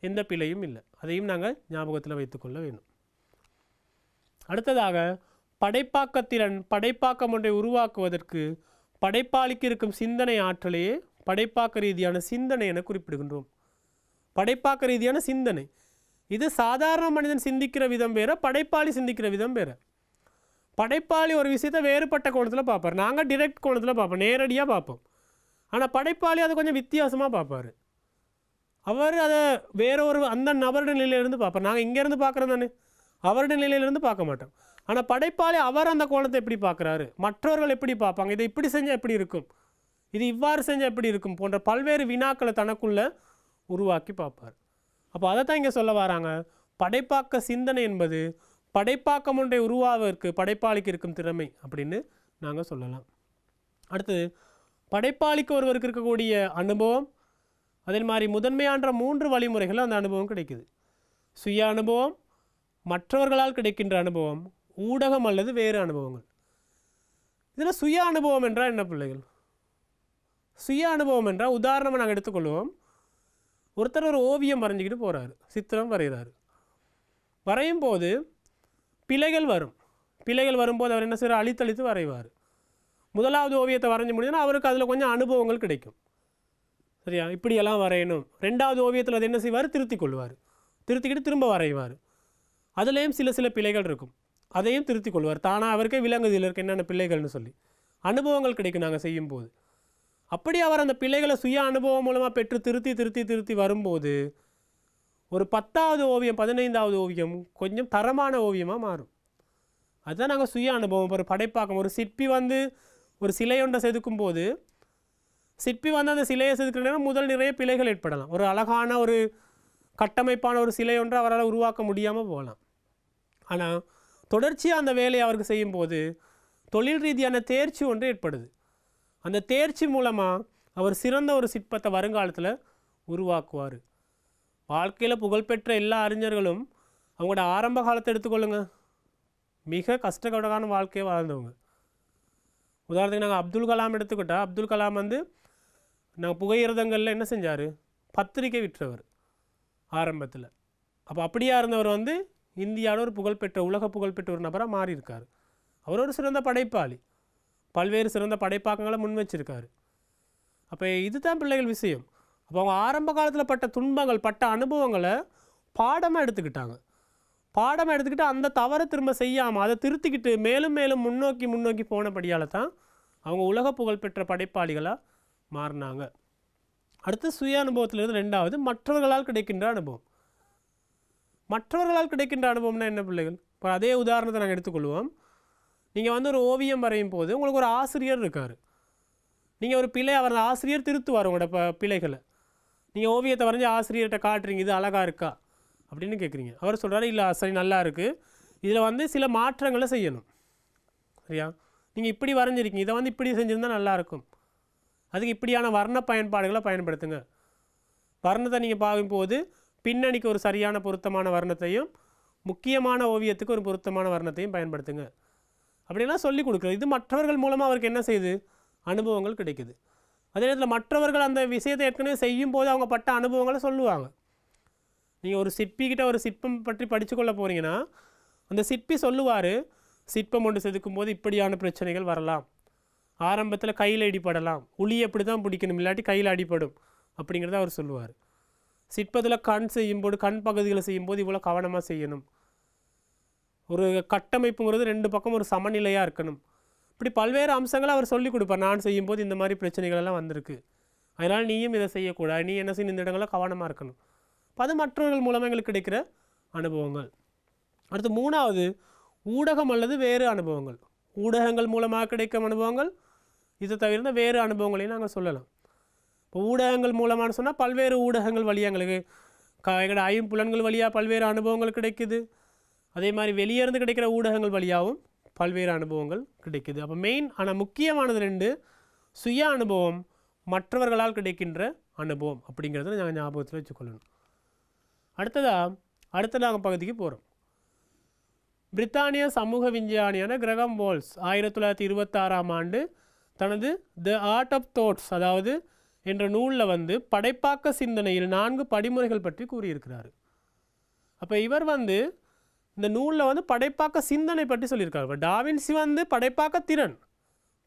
எந்த பிழையும் இல்லை அதையும் நாங்கள் ஞாபகத்தில் வைத்துக்கொள்ள வேண்டும் அடுத்ததாக படைப்பாக்கத்திறன் படைப்பாக்கம் ஒன்றை உருவாக்குவதற்கு படைப்பாளிக்கு இருக்கும் சிந்தனை ஆற்றலையே படைப்பாக்க ரீதியான சிந்தனை என குறிப்பிடுகின்றோம் படைப்பாக்க ரீதியான சிந்தனை இது சாதாரண மனிதன் சிந்திக்கிற விதம் வேறு படைப்பாளி சிந்திக்கிற விதம் வேறு படைப்பாளி ஒரு விஷயத்தை வேறுபட்ட கோணத்தில் பார்ப்பார் நாங்கள் டிரெக்ட் கோணத்தில் பார்ப்போம் நேரடியாக பார்ப்போம் ஆனால் படைப்பாளி அதை கொஞ்சம் வித்தியாசமாக பார்ப்பார் அவர் அதை வேற ஒரு அந்த நபருடைய நிலையிலேருந்து பார்ப்பார் நாங்கள் இங்கேருந்து பார்க்குறோம் தானே அவருடைய நிலையிலேருந்து பார்க்க மாட்டோம் ஆனால் படைப்பாளி அவர் அந்த கோணத்தை எப்படி பார்க்குறாரு மற்றவர்கள் எப்படி பார்ப்பாங்க இதை இப்படி செஞ்சால் எப்படி இருக்கும் இது இவ்வாறு செஞ்சால் எப்படி இருக்கும் போன்ற பல்வேறு வினாக்களை தனக்குள்ளே உருவாக்கி பார்ப்பார் அப்போ அதை தான் இங்கே சொல்ல வராங்க படைப்பாக்க சிந்தனை என்பது படைப்பாக்கம் ஒன்றை உருவாவதற்கு படைப்பாளிக்கு இருக்கும் திறமை அப்படின்னு நாங்கள் சொல்லலாம் அடுத்தது படைப்பாளிக்கு ஒருவருக்கு இருக்கக்கூடிய அனுபவம் அதே மாதிரி முதன்மையான மூன்று வழிமுறைகளும் அந்த அனுபவம் கிடைக்குது சுய அனுபவம் மற்றவர்களால் கிடைக்கின்ற அனுபவம் ஊடகம் அல்லது வேறு அனுபவங்கள் இதில் சுய அனுபவம் என்றால் என்ன பிள்ளைகள் சுய அனுபவம் என்றால் உதாரணமாக நாங்கள் எடுத்துக்கொள்வோம் ஒருத்தர் ஒரு ஓவியம் வரைஞ்சிக்கிட்டு போகிறாரு சித்திரம் வரைகிறார் வரையும் போது பிழைகள் வரும் பிழைகள் வரும்போது அவர் என்ன செய்கிறார் அழித்தழித்து வரைவார் முதலாவது ஓவியத்தை வரைஞ்சி முடிஞ்சுன்னா அவருக்கு அதில் கொஞ்சம் அனுபவங்கள் கிடைக்கும் சரியா இப்படியெல்லாம் வரையணும் ரெண்டாவது ஓவியத்தில் அது என்ன செய்வார் திருத்திக் கொள்வார் திருத்திக்கிட்டு திரும்ப வரைவார் அதுலேயும் சில சில பிழைகள் இருக்கும் அதையும் திருத்திக் கொள்வார் தானாக அவருக்கே விலங்குதியில் இருக்க என்னென்ன பிள்ளைகள்னு சொல்லி அனுபவங்கள் கிடைக்கும் நாங்கள் செய்யும் போது அப்படி அவர் அந்த பிள்ளைகளை சுய அனுபவம் மூலமாக பெற்று திருத்தி திருத்தி திருத்தி வரும்போது ஒரு பத்தாவது ஓவியம் பதினைந்தாவது ஓவியம் கொஞ்சம் தரமான ஓவியமாக மாறும் அதுதான் நாங்கள் சுய அனுபவம் ஒரு படைப்பாக்கம் ஒரு சிற்பி வந்து ஒரு சிலையொன்றை செதுக்கும் போது சிற்பி வந்து அந்த சிலையை செதுக்கிற முதல் நிறைய பிழைகள் ஏற்படலாம் ஒரு அழகான ஒரு கட்டமைப்பான ஒரு சிலையொன்றை அவரால் உருவாக்க முடியாமல் போகலாம் ஆனால் தொடர்ச்சியாக அந்த வேலையை அவருக்கு செய்யும்போது தொழில் ரீதியான தேர்ச்சி ஒன்று ஏற்படுது அந்த தேர்ச்சி மூலமாக அவர் சிறந்த ஒரு சிற்பத்தை வருங்காலத்தில் உருவாக்குவார் வாழ்க்கையில் புகழ்பெற்ற எல்லா அறிஞர்களும் அவங்களோட ஆரம்ப காலத்தை எடுத்துக்கொள்ளுங்க மிக கஷ்டகடகான வாழ்க்கையை வாழ்ந்தவங்க உதாரணத்துக்கு நாங்கள் அப்துல் கலாம் எடுத்துக்கிட்டால் அப்துல் கலாம் வந்து நாங்கள் புகையிரதங்களில் என்ன செஞ்சார் பத்திரிக்கை விற்றவர் ஆரம்பத்தில் அப்போ அப்படியா இருந்தவர் வந்து இந்தியாவில் ஒரு புகழ்பெற்ற உலக புகழ்பெற்ற ஒரு நபராக மாறியிருக்கார் அவர் ஒரு சிறந்த படைப்பாளி பல்வேறு சிறந்த படைப்பாக்கங்களை முன் வச்சிருக்காரு அப்போ இதுதான் பிள்ளைகள் விஷயம் அப்போ அவங்க ஆரம்ப காலத்தில் பட்ட துன்பங்கள் பட்ட அனுபவங்களை பாடமாக எடுத்துக்கிட்டாங்க பாடமாக எடுத்துக்கிட்டு அந்த தவறை திரும்ப செய்யாமல் அதை திருத்திக்கிட்டு மேலும் மேலும் முன்னோக்கி முன்னோக்கி போனபடியால் தான் அவங்க உலக புகழ்பெற்ற படைப்பாளிகளாக மாறினாங்க அடுத்து சுய அனுபவத்திலிருந்து ரெண்டாவது மற்றவர்களால் கிடைக்கின்ற அனுபவம் மற்றவர்களால் கிடைக்கின்ற அனுபவம்னா என்ன பிள்ளைகள் இப்போ அதே உதாரணத்தை நாங்கள் எடுத்துக்கொள்வோம் நீங்கள் வந்து ஒரு ஓவியம் வரையும் போது உங்களுக்கு ஒரு ஆசிரியர் இருக்கார் நீங்கள் ஒரு பிழை அவர் ஆசிரியர் திருத்துவார் உங்களோட ப பிழைகளை நீங்கள் ஓவியத்தை வரைஞ்சி ஆசிரியர்கிட்ட காட்டுறீங்க இது அழகாக இருக்கா அப்படின்னு கேட்குறீங்க அவர் சொல்கிறாரு இல்லை சரி நல்லா இருக்குது இதில் வந்து சில மாற்றங்களை செய்யணும் சரியா நீங்கள் இப்படி வரைஞ்சிருக்கீங்க இதை வந்து இப்படி செஞ்சுருந்தால் நல்லாயிருக்கும் அதுக்கு இப்படியான வர்ண பயன்பாடுகளை பயன்படுத்துங்க வர்ணத்தை நீங்கள் பார்க்கும்போது பின்னணிக்கு ஒரு சரியான பொருத்தமான வர்ணத்தையும் முக்கியமான ஓவியத்துக்கு ஒரு பொருத்தமான வர்ணத்தையும் பயன்படுத்துங்க அப்படிலாம் சொல்லி கொடுக்குறது இது மற்றவர்கள் மூலமாக அவருக்கு என்ன செய்யுது அனுபவங்கள் கிடைக்குது அதே நேரத்தில் மற்றவர்கள் அந்த விஷயத்தை ஏற்கனவே செய்யும் போது அவங்க பட்ட அனுபவங்களை சொல்லுவாங்க நீங்கள் ஒரு சிற்பிக்கிட்ட ஒரு சிற்பம் பற்றி படித்து கொள்ள போகிறீங்கன்னா அந்த சிற்பி சொல்லுவார் சிற்பம் ஒன்று செதுக்கும் போது இப்படியான பிரச்சனைகள் வரலாம் ஆரம்பத்தில் கையில் அடிப்படலாம் உளி எப்படி தான் பிடிக்கணும் இல்லாட்டி கையில் அடிப்படும் அப்படிங்கிறத அவர் சொல்லுவார் சிற்பத்தில் கண் செய்யும்போது கண் பகுதிகளை செய்யும்போது இவ்வளோ கவனமாக செய்யணும் ஒரு கட்டமைப்புங்கிறது ரெண்டு பக்கம் ஒரு சமநிலையாக இருக்கணும் இப்படி பல்வேறு அம்சங்களை அவர் சொல்லிக் கொடுப்பார் நான் செய்யும்போது இந்த மாதிரி பிரச்சனைகளெல்லாம் வந்திருக்கு அதனால் நீயும் இதை செய்யக்கூடாது நீ என்ன செய்யணும் இந்த இடங்களில் கவனமாக இருக்கணும் இப்போ அது மற்றவர்கள் மூலமாக எங்களுக்கு கிடைக்கிற அனுபவங்கள் அடுத்து மூணாவது ஊடகம் அல்லது வேறு அனுபவங்கள் ஊடகங்கள் மூலமாக கிடைக்கும் அனுபவங்கள் இதை தவிர்த்த வேறு அனுபவங்களையும் நாங்கள் சொல்லலாம் இப்போ ஊடகங்கள் மூலமானு சொன்னால் பல்வேறு ஊடகங்கள் வழியாக எங்களுக்கு க எங்களோட புலன்கள் வழியாக பல்வேறு அனுபவங்கள் கிடைக்குது அதே மாதிரி வெளியேருந்து கிடைக்கிற ஊடகங்கள் வழியாகவும் பல்வேறு அனுபவங்கள் கிடைக்குது அப்போ மெயின் ஆனால் முக்கியமானது ரெண்டு சுய அனுபவம் மற்றவர்களால் கிடைக்கின்ற அனுபவம் அப்படிங்கிறத நாங்கள் ஞாபகத்தில் வச்சுக்கொள்ளணும் அடுத்ததாக அடுத்த நாங்கள் பகுதிக்கு போகிறோம் பிரித்தானிய சமூக விஞ்ஞானியான கிரகம் போல்ஸ் ஆயிரத்தி தொள்ளாயிரத்தி இருபத்தாறாம் ஆண்டு தனது த ஆர்ட் ஆஃப் தோட்ஸ் அதாவது என்ற நூலில் வந்து படைப்பாக்க சிந்தனையில் நான்கு படிமுறைகள் பற்றி கூறியிருக்கிறார் அப்போ இவர் வந்து இந்த நூலில் வந்து படைப்பாக்க சிந்தனை பற்றி சொல்லியிருக்கார் இப்போ டாவின்சி வந்து படைப்பாக்க திறன்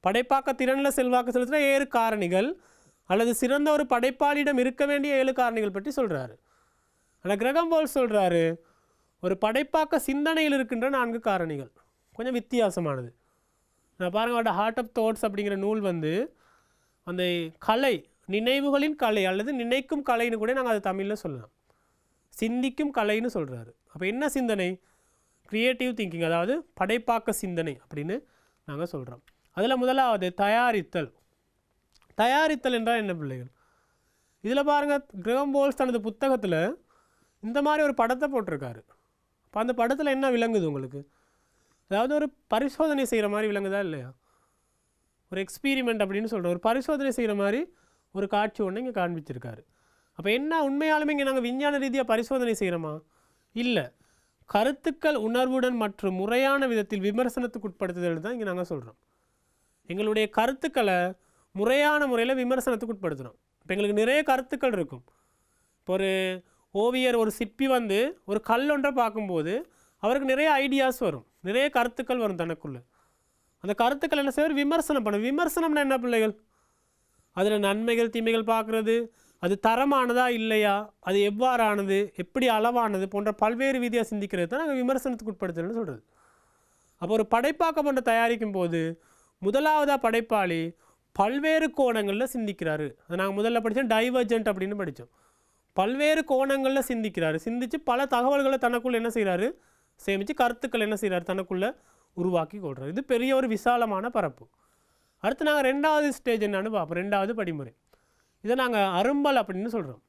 படைப்பாக்க திறனில் செல்வாக்கு செலுத்துகிற ஏழு காரணிகள் அல்லது சிறந்த ஒரு படைப்பாளியிடம் இருக்க வேண்டிய ஏழு காரணிகள் பற்றி சொல்கிறாரு ஆனால் கிரகம் போல் சொல்கிறாரு ஒரு படைப்பாக்க சிந்தனையில் இருக்கின்ற நான்கு காரணிகள் கொஞ்சம் வித்தியாசமானது நான் பாருங்கள் அவட ஹார்ட் ஆஃப் தோட்ஸ் அப்படிங்கிற நூல் வந்து அந்த கலை நினைவுகளின் கலை அல்லது நினைக்கும் கலைன்னு கூட நாங்கள் அதை தமிழில் சொல்லலாம் சிந்திக்கும் கலைன்னு சொல்கிறாரு அப்போ என்ன சிந்தனை க்ரியேட்டிவ் திங்கிங் அதாவது படைப்பாக்க சிந்தனை அப்படின்னு நாங்கள் சொல்கிறோம் அதில் முதலாவது தயாரித்தல் தயாரித்தல் என்றால் என்ன பிள்ளைகள் இதில் பாருங்கள் கிரகம் போல்ஸ் தனது புத்தகத்தில் இந்த மாதிரி ஒரு படத்தை போட்டிருக்காரு இப்போ அந்த படத்தில் என்ன விளங்குது உங்களுக்கு அதாவது ஒரு பரிசோதனை செய்கிற மாதிரி விளங்குதா இல்லையா ஒரு எக்ஸ்பீரிமெண்ட் அப்படின்னு சொல்கிறோம் ஒரு பரிசோதனை செய்கிற மாதிரி ஒரு காட்சி ஒன்று இங்கே காண்பிச்சிருக்காரு அப்போ என்ன உண்மையாலுமே இங்கே நாங்கள் விஞ்ஞான ரீதியாக பரிசோதனை செய்கிறோமா இல்லை கருத்துக்கள் உணர்வுடன் மற்றும் முறையான விதத்தில் விமர்சனத்துக்கு உட்படுத்துதல் தான் இங்கே நாங்கள் சொல்கிறோம் எங்களுடைய கருத்துக்களை முறையான முறையில் விமர்சனத்துக்கு உட்படுத்துகிறோம் இப்போ எங்களுக்கு நிறைய கருத்துக்கள் இருக்கும் இப்போ ஒரு ஓவியர் ஒரு சிற்பி வந்து ஒரு கல் ஒன்றை பார்க்கும்போது அவருக்கு நிறைய ஐடியாஸ் வரும் நிறைய கருத்துக்கள் வரும் தனக்குள்ளே அந்த கருத்துக்கள் என்ன செய்வார் விமர்சனம் பண்ண விமர்சனம்னா என்ன பிள்ளைகள் அதில் நன்மைகள் தீமைகள் பார்க்குறது அது தரமானதா இல்லையா அது எவ்வாறானது எப்படி அளவானது போன்ற பல்வேறு விதியாக சிந்திக்கிறது தான் நாங்கள் விமர்சனத்துக்கு உட்படுத்தணும்னு சொல்கிறது அப்போ ஒரு படைப்பாக்கம் ஒன்றை தயாரிக்கும் போது முதலாவதாக படைப்பாளி பல்வேறு கோணங்களில் சிந்திக்கிறாரு அதை நாங்கள் முதல்ல படித்தோம் டைவர்ஜென்ட் அப்படின்னு படித்தோம் பல்வேறு கோணங்களில் சிந்திக்கிறாரு சிந்தித்து பல தகவல்களை தனக்குள்ளே என்ன செய்கிறாரு சேமித்து கருத்துக்கள் என்ன செய்கிறாரு தனக்குள்ளே உருவாக்கி கொள்கிறார் இது பெரிய ஒரு விசாலமான பரப்பு அடுத்து நாங்கள் ரெண்டாவது ஸ்டேஜ் என்னன்னு பார்ப்போம் ரெண்டாவது படிமுறை இதை நாங்கள் அரும்பல் அப்படின்னு சொல்கிறோம்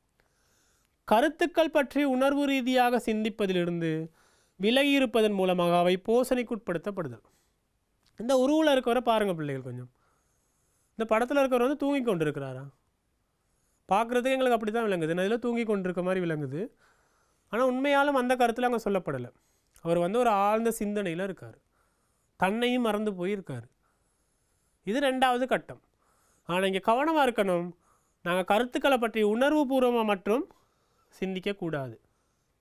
கருத்துக்கள் பற்றி உணர்வு ரீதியாக சிந்திப்பதிலிருந்து விலகியிருப்பதன் மூலமாக அவை போசனைக்குட்படுத்தப்படுதல் இந்த உருவில் இருக்கிற பாருங்கள் பிள்ளைகள் கொஞ்சம் இந்த படத்தில் இருக்கிறவர் வந்து தூங்கி கொண்டு இருக்கிறாரா பார்க்குறதுக்கு எங்களுக்கு அப்படி தான் விளங்குது நான் இதில் தூங்கி கொண்டு இருக்க மாதிரி விளங்குது ஆனால் உண்மையாலும் அந்த கருத்தில் அங்கே சொல்லப்படலை அவர் வந்து ஒரு ஆழ்ந்த சிந்தனையில் இருக்கார் தன்னையும் மறந்து போயிருக்கார் இது ரெண்டாவது கட்டம் ஆனால் இங்கே கவனமாக இருக்கணும் நாங்கள் கருத்துக்களை பற்றி உணர்வு பூர்வமாக மட்டும் சிந்திக்கக்கூடாது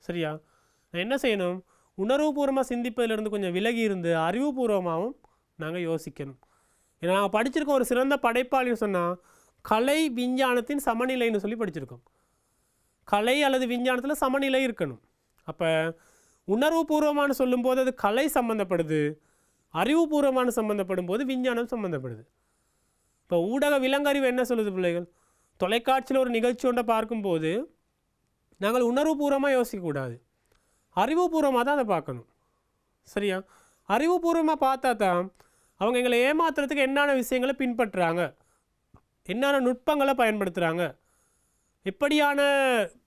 சரியா நான் என்ன செய்யணும் உணர்வுபூர்வமாக சிந்திப்பதிலிருந்து கொஞ்சம் விலகி இருந்து அறிவுபூர்வமாகவும் நாங்கள் யோசிக்கணும் ஏன்னா நாங்கள் படிச்சிருக்கோம் ஒரு சிறந்த படைப்பாளின்னு சொன்னால் கலை விஞ்ஞானத்தின் சமநிலைன்னு சொல்லி படிச்சிருக்கோம் கலை அல்லது விஞ்ஞானத்தில் சமநிலை இருக்கணும் அப்போ பூர்வமானு சொல்லும்போது அது கலை சம்மந்தப்படுது அறிவுபூர்வமான சம்மந்தப்படும் போது விஞ்ஞானம் சம்மந்தப்படுது இப்போ ஊடக விலங்கறிவு என்ன சொல்லுது பிள்ளைகள் தொலைக்காட்சியில் ஒரு நிகழ்ச்சி ஒன்றை பார்க்கும்போது நாங்கள் உணர்வுபூர்வமாக யோசிக்கக்கூடாது அறிவுபூர்வமாக தான் அதை பார்க்கணும் சரியா அறிவுபூர்வமாக பார்த்தா தான் அவங்க எங்களை ஏமாத்துறதுக்கு என்னென்ன விஷயங்களை பின்பற்றுறாங்க என்னென்ன நுட்பங்களை பயன்படுத்துகிறாங்க எப்படியான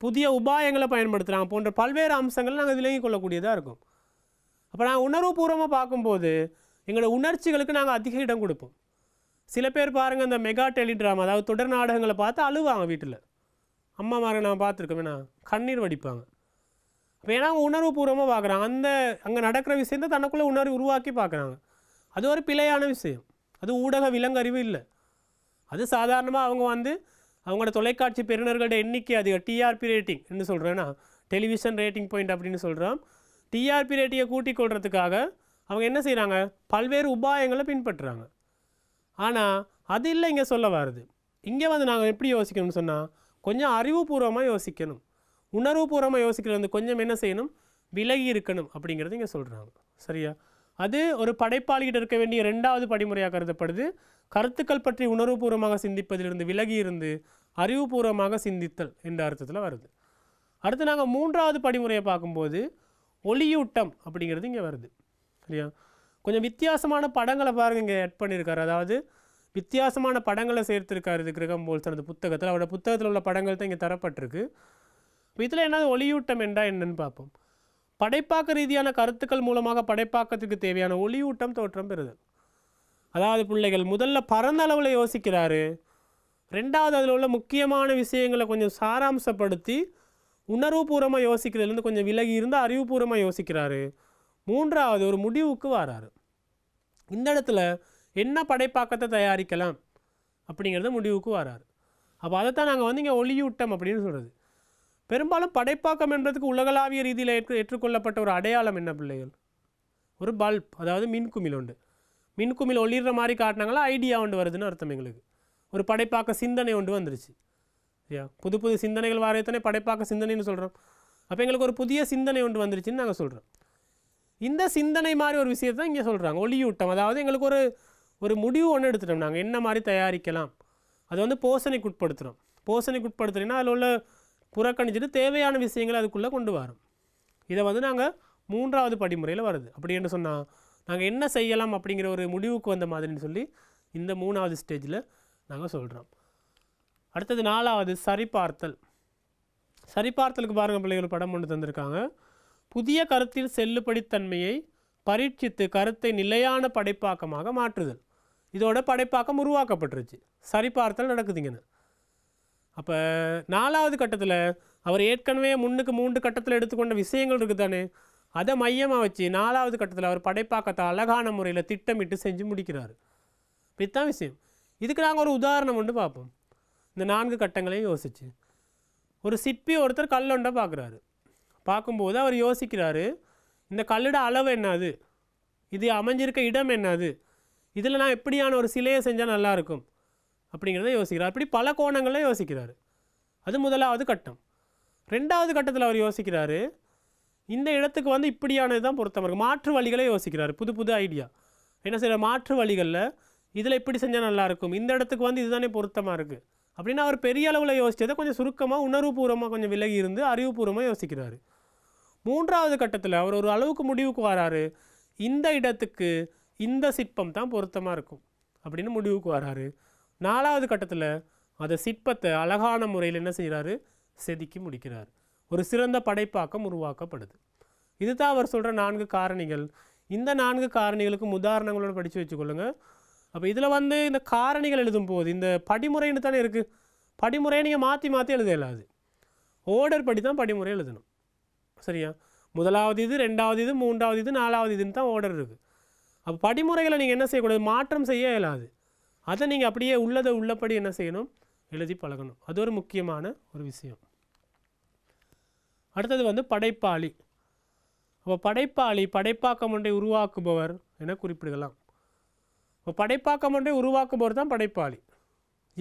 புதிய உபாயங்களை பயன்படுத்துகிறாங்க போன்ற பல்வேறு அம்சங்கள் நாங்கள் விளங்கி கொள்ளக்கூடியதாக இருக்கும் அப்போ நான் உணர்வுபூர்வமாக பார்க்கும்போது எங்களோட உணர்ச்சிகளுக்கு நாங்கள் அதிக இடம் கொடுப்போம் சில பேர் பாருங்கள் இந்த மெகா டெலிட்ராமா அதாவது தொடர் நாடகங்களை பார்த்து அழுவாங்க வீட்டில் அம்மா மாதிரி நான் பார்த்துருக்கோம் வேணா கண்ணீர் வடிப்பாங்க அப்போ ஏன்னா அவங்க பூர்வமாக பார்க்குறாங்க அந்த அங்கே நடக்கிற விஷயத்தை தனக்குள்ளே உணர்வு உருவாக்கி பார்க்குறாங்க அது ஒரு பிழையான விஷயம் அது ஊடக விலங்கறிவு இல்லை அது சாதாரணமாக அவங்க வந்து அவங்களோட தொலைக்காட்சி பெறுநர்களோட எண்ணிக்கை அதிகம் டிஆர்பி ரேட்டிங் என்ன சொல்கிறேன்னா டெலிவிஷன் ரேட்டிங் பாயிண்ட் அப்படின்னு சொல்கிறோம் டிஆர்பி ரேட்டியை கூட்டிக் கொள்றதுக்காக அவங்க என்ன செய்கிறாங்க பல்வேறு உபாயங்களை பின்பற்றுறாங்க ஆனால் அது இல்லை இங்கே சொல்ல வருது இங்கே வந்து நாங்கள் எப்படி யோசிக்கணும்னு சொன்னால் கொஞ்சம் அறிவுபூர்வமாக யோசிக்கணும் உணர்வுபூர்வமாக யோசிக்கிறது வந்து கொஞ்சம் என்ன செய்யணும் விலகி இருக்கணும் அப்படிங்கிறது இங்கே சொல்கிறாங்க சரியா அது ஒரு படைப்பாளிகிட்ட இருக்க வேண்டிய ரெண்டாவது படிமுறையாக கருதப்படுது கருத்துக்கள் பற்றி உணர்வுபூர்வமாக சிந்திப்பதிலிருந்து விலகி இருந்து அறிவுபூர்வமாக சிந்தித்தல் என்ற அர்த்தத்தில் வருது அடுத்து நாங்கள் மூன்றாவது படிமுறையை பார்க்கும்போது ஒளியூட்டம் அப்படிங்கிறது இங்கே வருது சரியா கொஞ்சம் வித்தியாசமான படங்களை பாருங்கள் இங்கே ஆட் பண்ணியிருக்காரு அதாவது வித்தியாசமான படங்களை சேர்த்துருக்காரு இது கிரகம் சார் அந்த புத்தகத்தில் அவரோட புத்தகத்தில் உள்ள படங்கள் தான் இங்கே தரப்பட்டிருக்கு இப்போ இதில் என்னது ஒளியூட்டம் என்றால் என்னன்னு பார்ப்போம் படைப்பாக்க ரீதியான கருத்துக்கள் மூலமாக படைப்பாக்கத்துக்கு தேவையான ஒளியூட்டம் தோற்றம் பெறுது அதாவது பிள்ளைகள் முதல்ல பரந்த அளவில் யோசிக்கிறாரு ரெண்டாவது அதில் உள்ள முக்கியமான விஷயங்களை கொஞ்சம் சாராம்சப்படுத்தி உணர்வுபூர்வமாக யோசிக்கிறதுலேருந்து கொஞ்சம் விலகி இருந்தால் அறிவுபூர்வமாக யோசிக்கிறாரு மூன்றாவது ஒரு முடிவுக்கு வராரு இந்த இடத்துல என்ன படைப்பாக்கத்தை தயாரிக்கலாம் அப்படிங்கிறத முடிவுக்கு வராரு அப்போ அதைத்தான் நாங்கள் வந்து இங்கே ஒளியூட்டம் அப்படின்னு சொல்கிறது பெரும்பாலும் படைப்பாக்கம் என்பதுக்கு உலகளாவிய ரீதியில் ஏற்று ஏற்றுக்கொள்ளப்பட்ட ஒரு அடையாளம் என்ன பிள்ளைகள் ஒரு பல்ப் அதாவது மின்குமிழ் உண்டு மின்குமிழ் ஒளிர்ற மாதிரி காட்டினாங்களா ஐடியா ஒன்று வருதுன்னு அர்த்தம் எங்களுக்கு ஒரு படைப்பாக்க சிந்தனை ஒன்று வந்துருச்சு சரியா புது புது சிந்தனைகள் எத்தனை படைப்பாக்க சிந்தனைன்னு சொல்கிறோம் அப்போ எங்களுக்கு ஒரு புதிய சிந்தனை ஒன்று வந்துருச்சுன்னு நாங்கள் சொல்கிறோம் இந்த சிந்தனை மாதிரி ஒரு விஷயத்தை தான் இங்கே சொல்கிறாங்க ஒளியூட்டம் அதாவது எங்களுக்கு ஒரு ஒரு முடிவு ஒன்று எடுத்துட்டோம் நாங்கள் என்ன மாதிரி தயாரிக்கலாம் அது வந்து போசனைக்கு உட்படுத்துகிறோம் போசனைக்கு உட்படுத்துறீங்கன்னா அதில் உள்ள புறக்கணிச்சிட்டு தேவையான விஷயங்களை அதுக்குள்ளே கொண்டு வரோம் இதை வந்து நாங்கள் மூன்றாவது படிமுறையில் வருது அப்படி என்ன சொன்னால் நாங்கள் என்ன செய்யலாம் அப்படிங்கிற ஒரு முடிவுக்கு வந்த மாதிரின்னு சொல்லி இந்த மூணாவது ஸ்டேஜில் நாங்கள் சொல்கிறோம் அடுத்தது நாலாவது சரிபார்த்தல் சரிபார்த்தலுக்கு பாருங்கள் பிள்ளைகள் படம் ஒன்று தந்திருக்காங்க புதிய கருத்தில் செல்லுபடித்தன்மையை பரீட்சித்து கருத்தை நிலையான படைப்பாக்கமாக மாற்றுதல் இதோட படைப்பாக்கம் உருவாக்கப்பட்டுருச்சு சரிபார்த்தல் நடக்குதுங்கன்னு அப்போ நாலாவது கட்டத்தில் அவர் ஏற்கனவே முன்னுக்கு மூன்று கட்டத்தில் எடுத்துக்கொண்ட விஷயங்கள் இருக்குது தானே அதை மையமாக வச்சு நாலாவது கட்டத்தில் அவர் படைப்பாக்கத்தை அழகான முறையில் திட்டமிட்டு செஞ்சு முடிக்கிறார் இதுதான் விஷயம் இதுக்கு நாங்கள் ஒரு உதாரணம் ஒன்று பார்ப்போம் இந்த நான்கு கட்டங்களையும் யோசிச்சு ஒரு சிற்பி ஒருத்தர் கல்லொண்டை பார்க்குறாரு பார்க்கும்போது அவர் யோசிக்கிறாரு இந்த கல்லோட அளவு என்னது இது அமைஞ்சிருக்க இடம் என்னது இதில் நான் எப்படியான ஒரு சிலையை செஞ்சால் நல்லாயிருக்கும் அப்படிங்கிறத யோசிக்கிறார் அப்படி பல கோணங்களில் யோசிக்கிறார் அது முதலாவது கட்டம் ரெண்டாவது கட்டத்தில் அவர் யோசிக்கிறாரு இந்த இடத்துக்கு வந்து இப்படியானது தான் பொருத்தமாக இருக்குது மாற்று வழிகளை யோசிக்கிறார் புது புது ஐடியா என்ன செய்கிற மாற்று வழிகளில் இதில் இப்படி செஞ்சால் நல்லாயிருக்கும் இந்த இடத்துக்கு வந்து இதுதானே பொருத்தமாக இருக்குது அப்படின்னு அவர் பெரிய அளவில் யோசித்ததை கொஞ்சம் சுருக்கமாக உணர்வுபூர்வமாக கொஞ்சம் விலகி இருந்து அறிவுபூர்வமாக யோசிக்கிறார் மூன்றாவது கட்டத்தில் அவர் ஒரு அளவுக்கு முடிவுக்கு வராரு இந்த இடத்துக்கு இந்த சிற்பம் தான் பொருத்தமாக இருக்கும் அப்படின்னு முடிவுக்கு வராரு நாலாவது கட்டத்தில் அந்த சிற்பத்தை அழகான முறையில் என்ன செய்கிறாரு செதுக்கி முடிக்கிறார் ஒரு சிறந்த படைப்பாக்கம் உருவாக்கப்படுது இதுதான் அவர் சொல்கிற நான்கு காரணிகள் இந்த நான்கு காரணிகளுக்கும் உதாரணங்களோடு படித்து வச்சுக்கொள்ளுங்கள் அப்போ இதில் வந்து இந்த காரணிகள் எழுதும் போது இந்த படிமுறைன்னு தானே இருக்குது படிமுறையை நீங்கள் மாற்றி மாற்றி எழுத இயலாது ஓர்டர் படி தான் படிமுறை எழுதணும் சரியா முதலாவது இது ரெண்டாவது இது மூன்றாவது இது நாலாவது இதுன்னு தான் ஓர்டர் இருக்குது அப்போ படிமுறைகளை நீங்கள் என்ன செய்யக்கூடாது மாற்றம் செய்ய இயலாது அதை நீங்கள் அப்படியே உள்ளதை உள்ளபடி என்ன செய்யணும் எழுதி பழகணும் அது ஒரு முக்கியமான ஒரு விஷயம் அடுத்தது வந்து படைப்பாளி அப்போ படைப்பாளி படைப்பாக்கம் ஒன்றை உருவாக்குபவர் என குறிப்பிடலாம் இப்போ படைப்பாக்கம் ஒன்றை போது தான் படைப்பாளி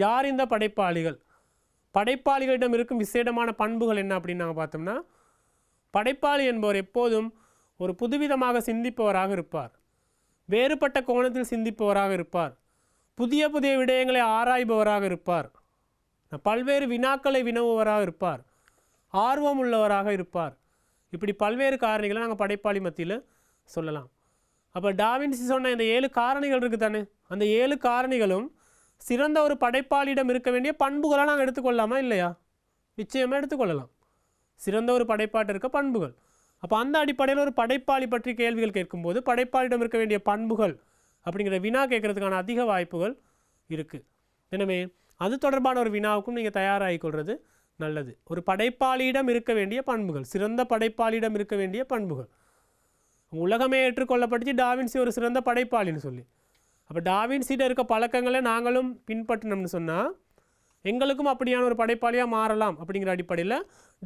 யார் இந்த படைப்பாளிகள் படைப்பாளிகளிடம் இருக்கும் விசேடமான பண்புகள் என்ன அப்படின்னு நாங்கள் பார்த்தோம்னா படைப்பாளி என்பவர் எப்போதும் ஒரு புதுவிதமாக சிந்திப்பவராக இருப்பார் வேறுபட்ட கோணத்தில் சிந்திப்பவராக இருப்பார் புதிய புதிய விடயங்களை ஆராய்பவராக இருப்பார் பல்வேறு வினாக்களை வினவுவராக இருப்பார் ஆர்வம் உள்ளவராக இருப்பார் இப்படி பல்வேறு காரணிகளை நாங்கள் படைப்பாளி மத்தியில் சொல்லலாம் அப்போ டாவின்சி சொன்ன இந்த ஏழு காரணிகள் இருக்குது தானே அந்த ஏழு காரணிகளும் சிறந்த ஒரு படைப்பாளியிடம் இருக்க வேண்டிய பண்புகளாக நாங்கள் எடுத்துக்கொள்ளலாமா இல்லையா நிச்சயமாக எடுத்துக்கொள்ளலாம் சிறந்த ஒரு படைப்பாட்டு இருக்க பண்புகள் அப்போ அந்த அடிப்படையில் ஒரு படைப்பாளி பற்றி கேள்விகள் கேட்கும்போது படைப்பாளியிடம் இருக்க வேண்டிய பண்புகள் அப்படிங்கிற வினா கேட்குறதுக்கான அதிக வாய்ப்புகள் இருக்குது எனவே அது தொடர்பான ஒரு வினாவுக்கும் நீங்கள் தயாராகி கொள்வது நல்லது ஒரு படைப்பாளியிடம் இருக்க வேண்டிய பண்புகள் சிறந்த படைப்பாளியிடம் இருக்க வேண்டிய பண்புகள் உலகமே ஏற்றுக்கொள்ளப்பட்டுச்சு டாவின்சி ஒரு சிறந்த படைப்பாளின்னு சொல்லி அப்போ டாவின்சிட்ட இருக்க பழக்கங்களை நாங்களும் பின்பற்றினோம்னு சொன்னால் எங்களுக்கும் அப்படியான ஒரு படைப்பாளியாக மாறலாம் அப்படிங்கிற அடிப்படையில்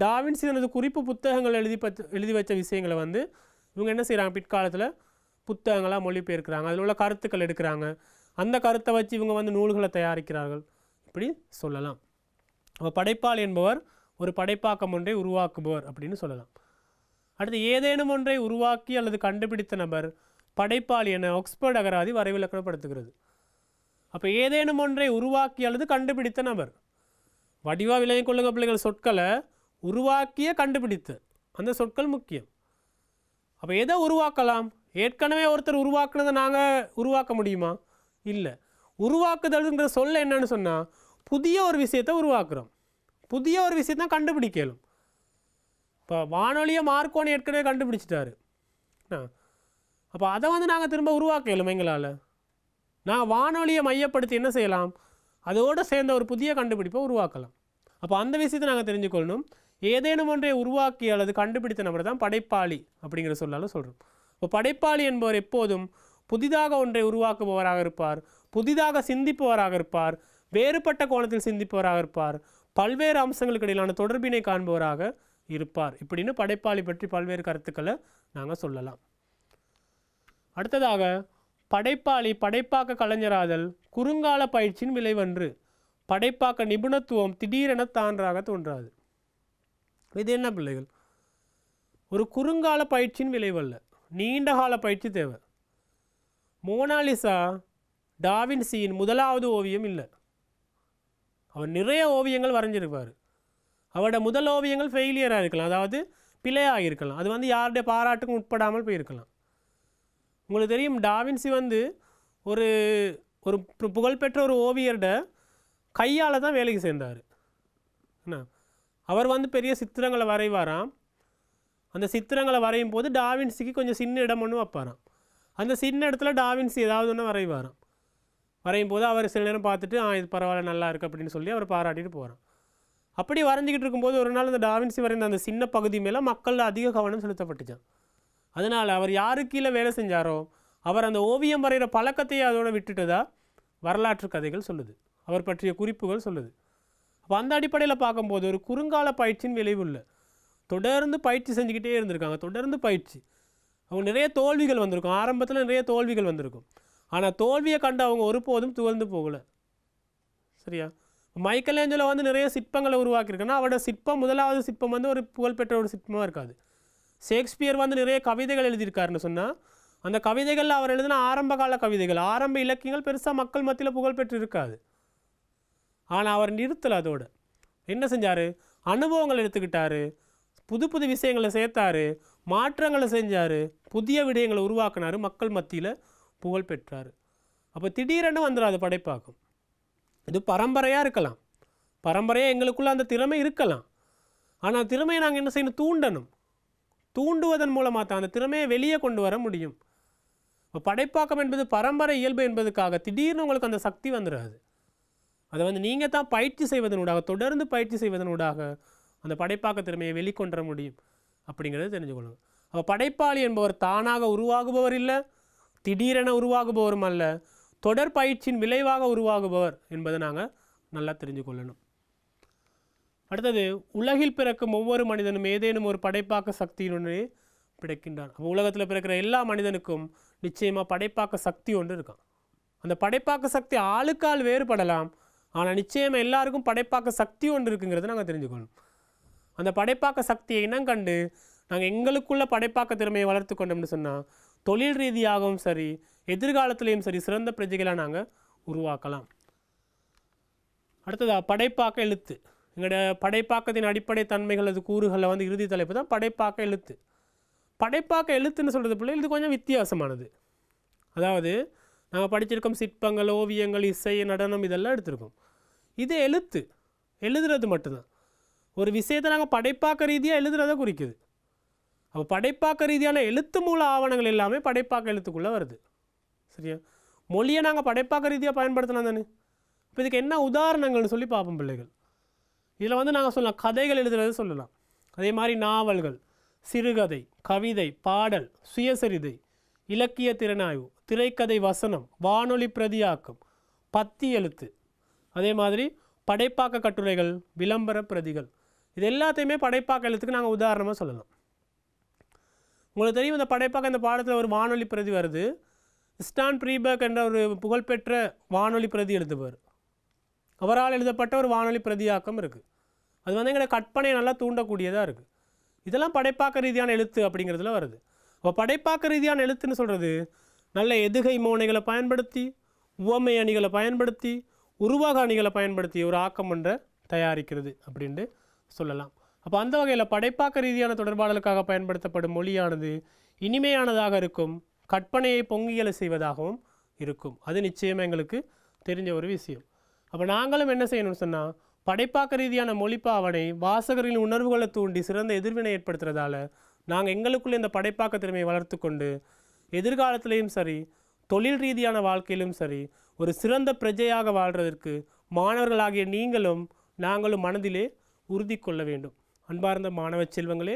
டாவின்சி தனது குறிப்பு புத்தகங்கள் எழுதி பத்து எழுதி வச்ச விஷயங்களை வந்து இவங்க என்ன செய்கிறாங்க பிற்காலத்தில் புத்தகங்களாக மொழிபெயர்க்கிறாங்க அதில் உள்ள கருத்துக்கள் எடுக்கிறாங்க அந்த கருத்தை வச்சு இவங்க வந்து நூல்களை தயாரிக்கிறார்கள் இப்படி சொல்லலாம் அப்போ படைப்பாளி என்பவர் ஒரு படைப்பாக்கம் ஒன்றை உருவாக்குபவர் அப்படின்னு சொல்லலாம் அடுத்து ஏதேனும் ஒன்றை உருவாக்கி அல்லது கண்டுபிடித்த நபர் படைப்பாளி என ஆக்ஸ்போர்ட் அகராதி வரைவிலக்கணப்படுத்துகிறது அப்போ ஏதேனும் ஒன்றை உருவாக்கி அல்லது கண்டுபிடித்த நபர் வடிவாக விளங்கிக் கொள்ளுங்க பிள்ளைகள் சொற்களை உருவாக்கிய கண்டுபிடித்து அந்த சொற்கள் முக்கியம் அப்போ எதை உருவாக்கலாம் ஏற்கனவே ஒருத்தர் உருவாக்குனதை நாங்கள் உருவாக்க முடியுமா இல்லை உருவாக்குதல்ங்கிற சொல்ல என்னன்னு சொன்னால் புதிய ஒரு விஷயத்தை உருவாக்குறோம் புதிய ஒரு விஷயத்தான் கண்டுபிடிக்கலும் இப்போ வானொலியை மார்க்கோன்னு ஏற்கனவே கண்டுபிடிச்சிட்டாரு அப்போ அதை வந்து நாங்கள் திரும்ப உருவாக்க இல்லை எங்களால் நான் வானொலியை மையப்படுத்தி என்ன செய்யலாம் அதோடு சேர்ந்த ஒரு புதிய கண்டுபிடிப்பை உருவாக்கலாம் அப்போ அந்த விஷயத்தை நாங்கள் தெரிஞ்சுக்கொள்ளணும் ஏதேனும் ஒன்றை உருவாக்கி அல்லது கண்டுபிடித்த நபரை தான் படைப்பாளி அப்படிங்கிற சொல்லாலும் சொல்கிறோம் இப்போ படைப்பாளி என்பவர் எப்போதும் புதிதாக ஒன்றை உருவாக்குபவராக இருப்பார் புதிதாக சிந்திப்பவராக இருப்பார் வேறுபட்ட கோணத்தில் சிந்திப்பவராக இருப்பார் பல்வேறு அம்சங்களுக்கு இடையிலான தொடர்பினை காண்பவராக இருப்பார் இப்படின்னு படைப்பாளி பற்றி பல்வேறு கருத்துக்களை நாங்கள் சொல்லலாம் அடுத்ததாக படைப்பாளி படைப்பாக்க கலைஞராதல் குறுங்கால பயிற்சியின் விளைவன்று படைப்பாக்க நிபுணத்துவம் திடீரென தான்றாக தோன்றாது இது என்ன பிள்ளைகள் ஒரு குறுங்கால பயிற்சியின் விளைவல்ல நீண்ட கால பயிற்சி தேவை மோனாலிசா டாவின்சியின் முதலாவது ஓவியம் இல்லை அவர் நிறைய ஓவியங்கள் வரைஞ்சிருப்பார் அவரோட முதல் ஓவியங்கள் ஃபெயிலியராக இருக்கலாம் அதாவது பிழையாக இருக்கலாம் அது வந்து யாருடைய பாராட்டுக்கும் உட்படாமல் போயிருக்கலாம் உங்களுக்கு தெரியும் டாவின்சி வந்து ஒரு ஒரு புகழ்பெற்ற ஒரு ஓவியர்ட கையால் தான் வேலைக்கு சேர்ந்தார் என்ன அவர் வந்து பெரிய சித்திரங்களை வரைவாராம் அந்த சித்திரங்களை வரையும் போது டாவின்சிக்கு கொஞ்சம் சின்ன இடம் ஒன்று வைப்பாராம் அந்த சின்ன இடத்துல டாவின்சி ஏதாவது ஒன்று வரைவாராம் வரையும் போது அவர் சில நேரம் பார்த்துட்டு ஆ இது பரவாயில்ல நல்லா இருக்குது அப்படின்னு சொல்லி அவர் பாராட்டிட்டு போகிறான் அப்படி வரைஞ்சிக்கிட்டு இருக்கும்போது ஒரு நாள் அந்த டாவின்சி வரைந்த அந்த சின்ன பகுதி மேலே மக்கள் அதிக கவனம் செலுத்தப்பட்டுச்சான் அதனால் அவர் யாரு கீழே வேலை செஞ்சாரோ அவர் அந்த ஓவியம் வரைகிற பழக்கத்தையே அதோடு விட்டுட்டதா வரலாற்று கதைகள் சொல்லுது அவர் பற்றிய குறிப்புகள் சொல்லுது அப்போ அந்த அடிப்படையில் பார்க்கும்போது ஒரு குறுங்கால பயிற்சியின் விளைவு இல்லை தொடர்ந்து பயிற்சி செஞ்சுக்கிட்டே இருந்திருக்காங்க தொடர்ந்து பயிற்சி அவங்க நிறைய தோல்விகள் வந்திருக்கும் ஆரம்பத்தில் நிறைய தோல்விகள் வந்திருக்கும் ஆனால் தோல்வியை கண்டு அவங்க ஒருபோதும் துவழ்ந்து போகலை சரியா மைக்கேலேஞ்சலோ வந்து நிறைய சிற்பங்களை உருவாக்கியிருக்குன்னா அவரோட சிற்பம் முதலாவது சிற்பம் வந்து ஒரு புகழ்பெற்ற ஒரு சிற்பமாக இருக்காது ஷேக்ஸ்பியர் வந்து நிறைய கவிதைகள் எழுதியிருக்காருன்னு சொன்னால் அந்த கவிதைகளில் அவர் எழுதின ஆரம்ப கால கவிதைகள் ஆரம்ப இலக்கியங்கள் பெருசாக மக்கள் மத்தியில் புகழ்பெற்று இருக்காது ஆனால் அவர் நிறுத்தலை அதோடு என்ன செஞ்சார் அனுபவங்கள் எடுத்துக்கிட்டார் புது புது விஷயங்களை சேர்த்தார் மாற்றங்களை செஞ்சார் புதிய விடயங்களை உருவாக்கினார் மக்கள் மத்தியில் புகழ் பெற்றார் அப்போ திடீரென்னு வந்துடும் அது படைப்பாக்கும் இது பரம்பரையாக இருக்கலாம் பரம்பரையாக எங்களுக்குள்ளே அந்த திறமை இருக்கலாம் ஆனால் திறமையை நாங்கள் என்ன செய்யணும் தூண்டணும் தூண்டுவதன் மூலமாக தான் அந்த திறமையை வெளியே கொண்டு வர முடியும் இப்போ படைப்பாக்கம் என்பது பரம்பரை இயல்பு என்பதுக்காக திடீர்னு உங்களுக்கு அந்த சக்தி வந்துடாது அதை வந்து நீங்கள் தான் பயிற்சி செய்வதனூடாக தொடர்ந்து பயிற்சி செய்வதனூடாக அந்த படைப்பாக்க திறமையை வெளிக்கொண்டு முடியும் அப்படிங்கிறத தெரிஞ்சுக்கொள்ளுங்க அப்போ படைப்பாளி என்பவர் தானாக உருவாகுபவர் இல்லை திடீரென உருவாகுபவரும் அல்ல தொடர் பயிற்சியின் விளைவாக உருவாகுபவர் என்பதை நாங்கள் நல்லா தெரிஞ்சு கொள்ளணும் அடுத்தது உலகில் பிறக்கும் ஒவ்வொரு மனிதனும் ஏதேனும் ஒரு படைப்பாக்க சக்தியினுடனே பிறக்கின்றான் அப்போ உலகத்தில் பிறக்கிற எல்லா மனிதனுக்கும் நிச்சயமாக படைப்பாக்க சக்தி ஒன்று இருக்கான் அந்த படைப்பாக்க சக்தி ஆளுக்கால் வேறுபடலாம் ஆனால் நிச்சயமாக எல்லாருக்கும் படைப்பாக்க சக்தி ஒன்று இருக்குங்கிறத நாங்கள் தெரிஞ்சுக்கணும் அந்த படைப்பாக்க சக்தியை இனம் கண்டு நாங்கள் எங்களுக்குள்ள படைப்பாக்க திறமையை வளர்த்து கொண்டோம்னு சொன்னால் தொழில் ரீதியாகவும் சரி எதிர்காலத்திலையும் சரி சிறந்த பிரஜைகளை நாங்கள் உருவாக்கலாம் அடுத்ததாக படைப்பாக்க எழுத்து எங்களுடைய படைப்பாக்கத்தின் அடிப்படை தன்மைகள் அது கூறுகளில் வந்து இறுதி தலைப்பு தான் படைப்பாக்க எழுத்து படைப்பாக்க எழுத்துன்னு சொல்கிறது பிள்ளைகள் இது கொஞ்சம் வித்தியாசமானது அதாவது நாங்கள் படிச்சிருக்கோம் சிற்பங்கள் ஓவியங்கள் இசை நடனம் இதெல்லாம் எடுத்திருக்கோம் இது எழுத்து எழுதுறது மட்டும்தான் ஒரு விஷயத்தை நாங்கள் படைப்பாக்க ரீதியாக எழுதுறத குறிக்குது அப்போ படைப்பாக்க ரீதியான எழுத்து மூல ஆவணங்கள் எல்லாமே படைப்பாக்க எழுத்துக்குள்ளே வருது சரியா மொழியை நாங்கள் படைப்பாக்க ரீதியாக பயன்படுத்தலாம் தானே இப்போ இதுக்கு என்ன உதாரணங்கள்னு சொல்லி பார்ப்போம் பிள்ளைகள் இதில் வந்து நாங்கள் சொல்லலாம் கதைகள் எழுதுறது சொல்லலாம் அதே மாதிரி நாவல்கள் சிறுகதை கவிதை பாடல் சுயசரிதை இலக்கிய திறனாய்வு திரைக்கதை வசனம் வானொலி பிரதியாக்கம் பத்தி எழுத்து அதே மாதிரி படைப்பாக்க கட்டுரைகள் விளம்பர பிரதிகள் இது எல்லாத்தையுமே படைப்பாக்க எழுத்துக்கு நாங்கள் உதாரணமாக சொல்லலாம் உங்களுக்கு தெரியும் இந்த படைப்பாக்க இந்த பாடத்தில் ஒரு வானொலி பிரதி வருது ஸ்டான் ப்ரீபேக் என்ற ஒரு புகழ்பெற்ற வானொலி பிரதி எழுதுவார் அவரால் எழுதப்பட்ட ஒரு வானொலி பிரதியாக்கம் இருக்குது அது வந்து எங்களை கற்பனையை நல்லா தூண்டக்கூடியதாக இருக்குது இதெல்லாம் படைப்பாக்க ரீதியான எழுத்து அப்படிங்கிறதுல வருது அப்போ படைப்பாக்க ரீதியான எழுத்துன்னு சொல்கிறது நல்ல எதுகை மோனைகளை பயன்படுத்தி உவமை அணிகளை பயன்படுத்தி உருவாக அணிகளை பயன்படுத்தி ஒரு ஆக்கம் ஒன்றை தயாரிக்கிறது அப்படின்ட்டு சொல்லலாம் அப்போ அந்த வகையில் படைப்பாக்க ரீதியான தொடர்பாடலுக்காக பயன்படுத்தப்படும் மொழியானது இனிமையானதாக இருக்கும் கற்பனையை பொங்கியலை செய்வதாகவும் இருக்கும் அது நிச்சயமாக எங்களுக்கு தெரிஞ்ச ஒரு விஷயம் அப்போ நாங்களும் என்ன செய்யணும்னு சொன்னால் படைப்பாக்க ரீதியான மொழிப்பாவனை வாசகரின் உணர்வுகளை தூண்டி சிறந்த எதிர்வினை ஏற்படுத்துறதால நாங்கள் எங்களுக்குள்ளே இந்த படைப்பாக்க திறமையை வளர்த்து கொண்டு எதிர்காலத்திலையும் சரி தொழில் ரீதியான வாழ்க்கையிலும் சரி ஒரு சிறந்த பிரஜையாக வாழ்கிறதற்கு மாணவர்களாகிய நீங்களும் நாங்களும் மனதிலே உறுதி கொள்ள வேண்டும் அன்பார்ந்த மாணவ செல்வங்களே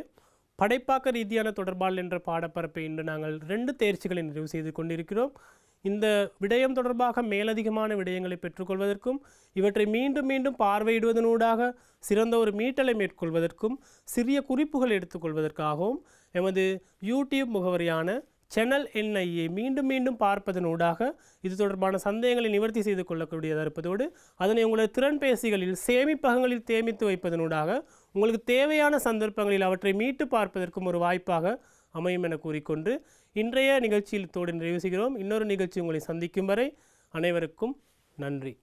படைப்பாக்க ரீதியான தொடர்பால் என்ற பாடப்பரப்பை இன்று நாங்கள் ரெண்டு தேர்ச்சிகளை நிறைவு செய்து கொண்டிருக்கிறோம் இந்த விடயம் தொடர்பாக மேலதிகமான விடயங்களை பெற்றுக்கொள்வதற்கும் இவற்றை மீண்டும் மீண்டும் பார்வையிடுவதனூடாக சிறந்த ஒரு மீட்டலை மேற்கொள்வதற்கும் சிறிய குறிப்புகள் எடுத்துக்கொள்வதற்காகவும் எமது யூடியூப் முகவரியான சேனல் என்ஐஏ மீண்டும் மீண்டும் பார்ப்பதனூடாக இது தொடர்பான சந்தேகங்களை நிவர்த்தி செய்து கொள்ளக்கூடியதாக இருப்பதோடு அதனை உங்களது திறன்பேசிகளில் சேமிப்பகங்களில் சேமித்து வைப்பதனூடாக உங்களுக்கு தேவையான சந்தர்ப்பங்களில் அவற்றை மீட்டு பார்ப்பதற்கும் ஒரு வாய்ப்பாக அமையும் என கூறிக்கொண்டு இன்றைய நிகழ்ச்சியில் தோடு நிறைவு செய்கிறோம் இன்னொரு நிகழ்ச்சி உங்களை சந்திக்கும் வரை அனைவருக்கும் நன்றி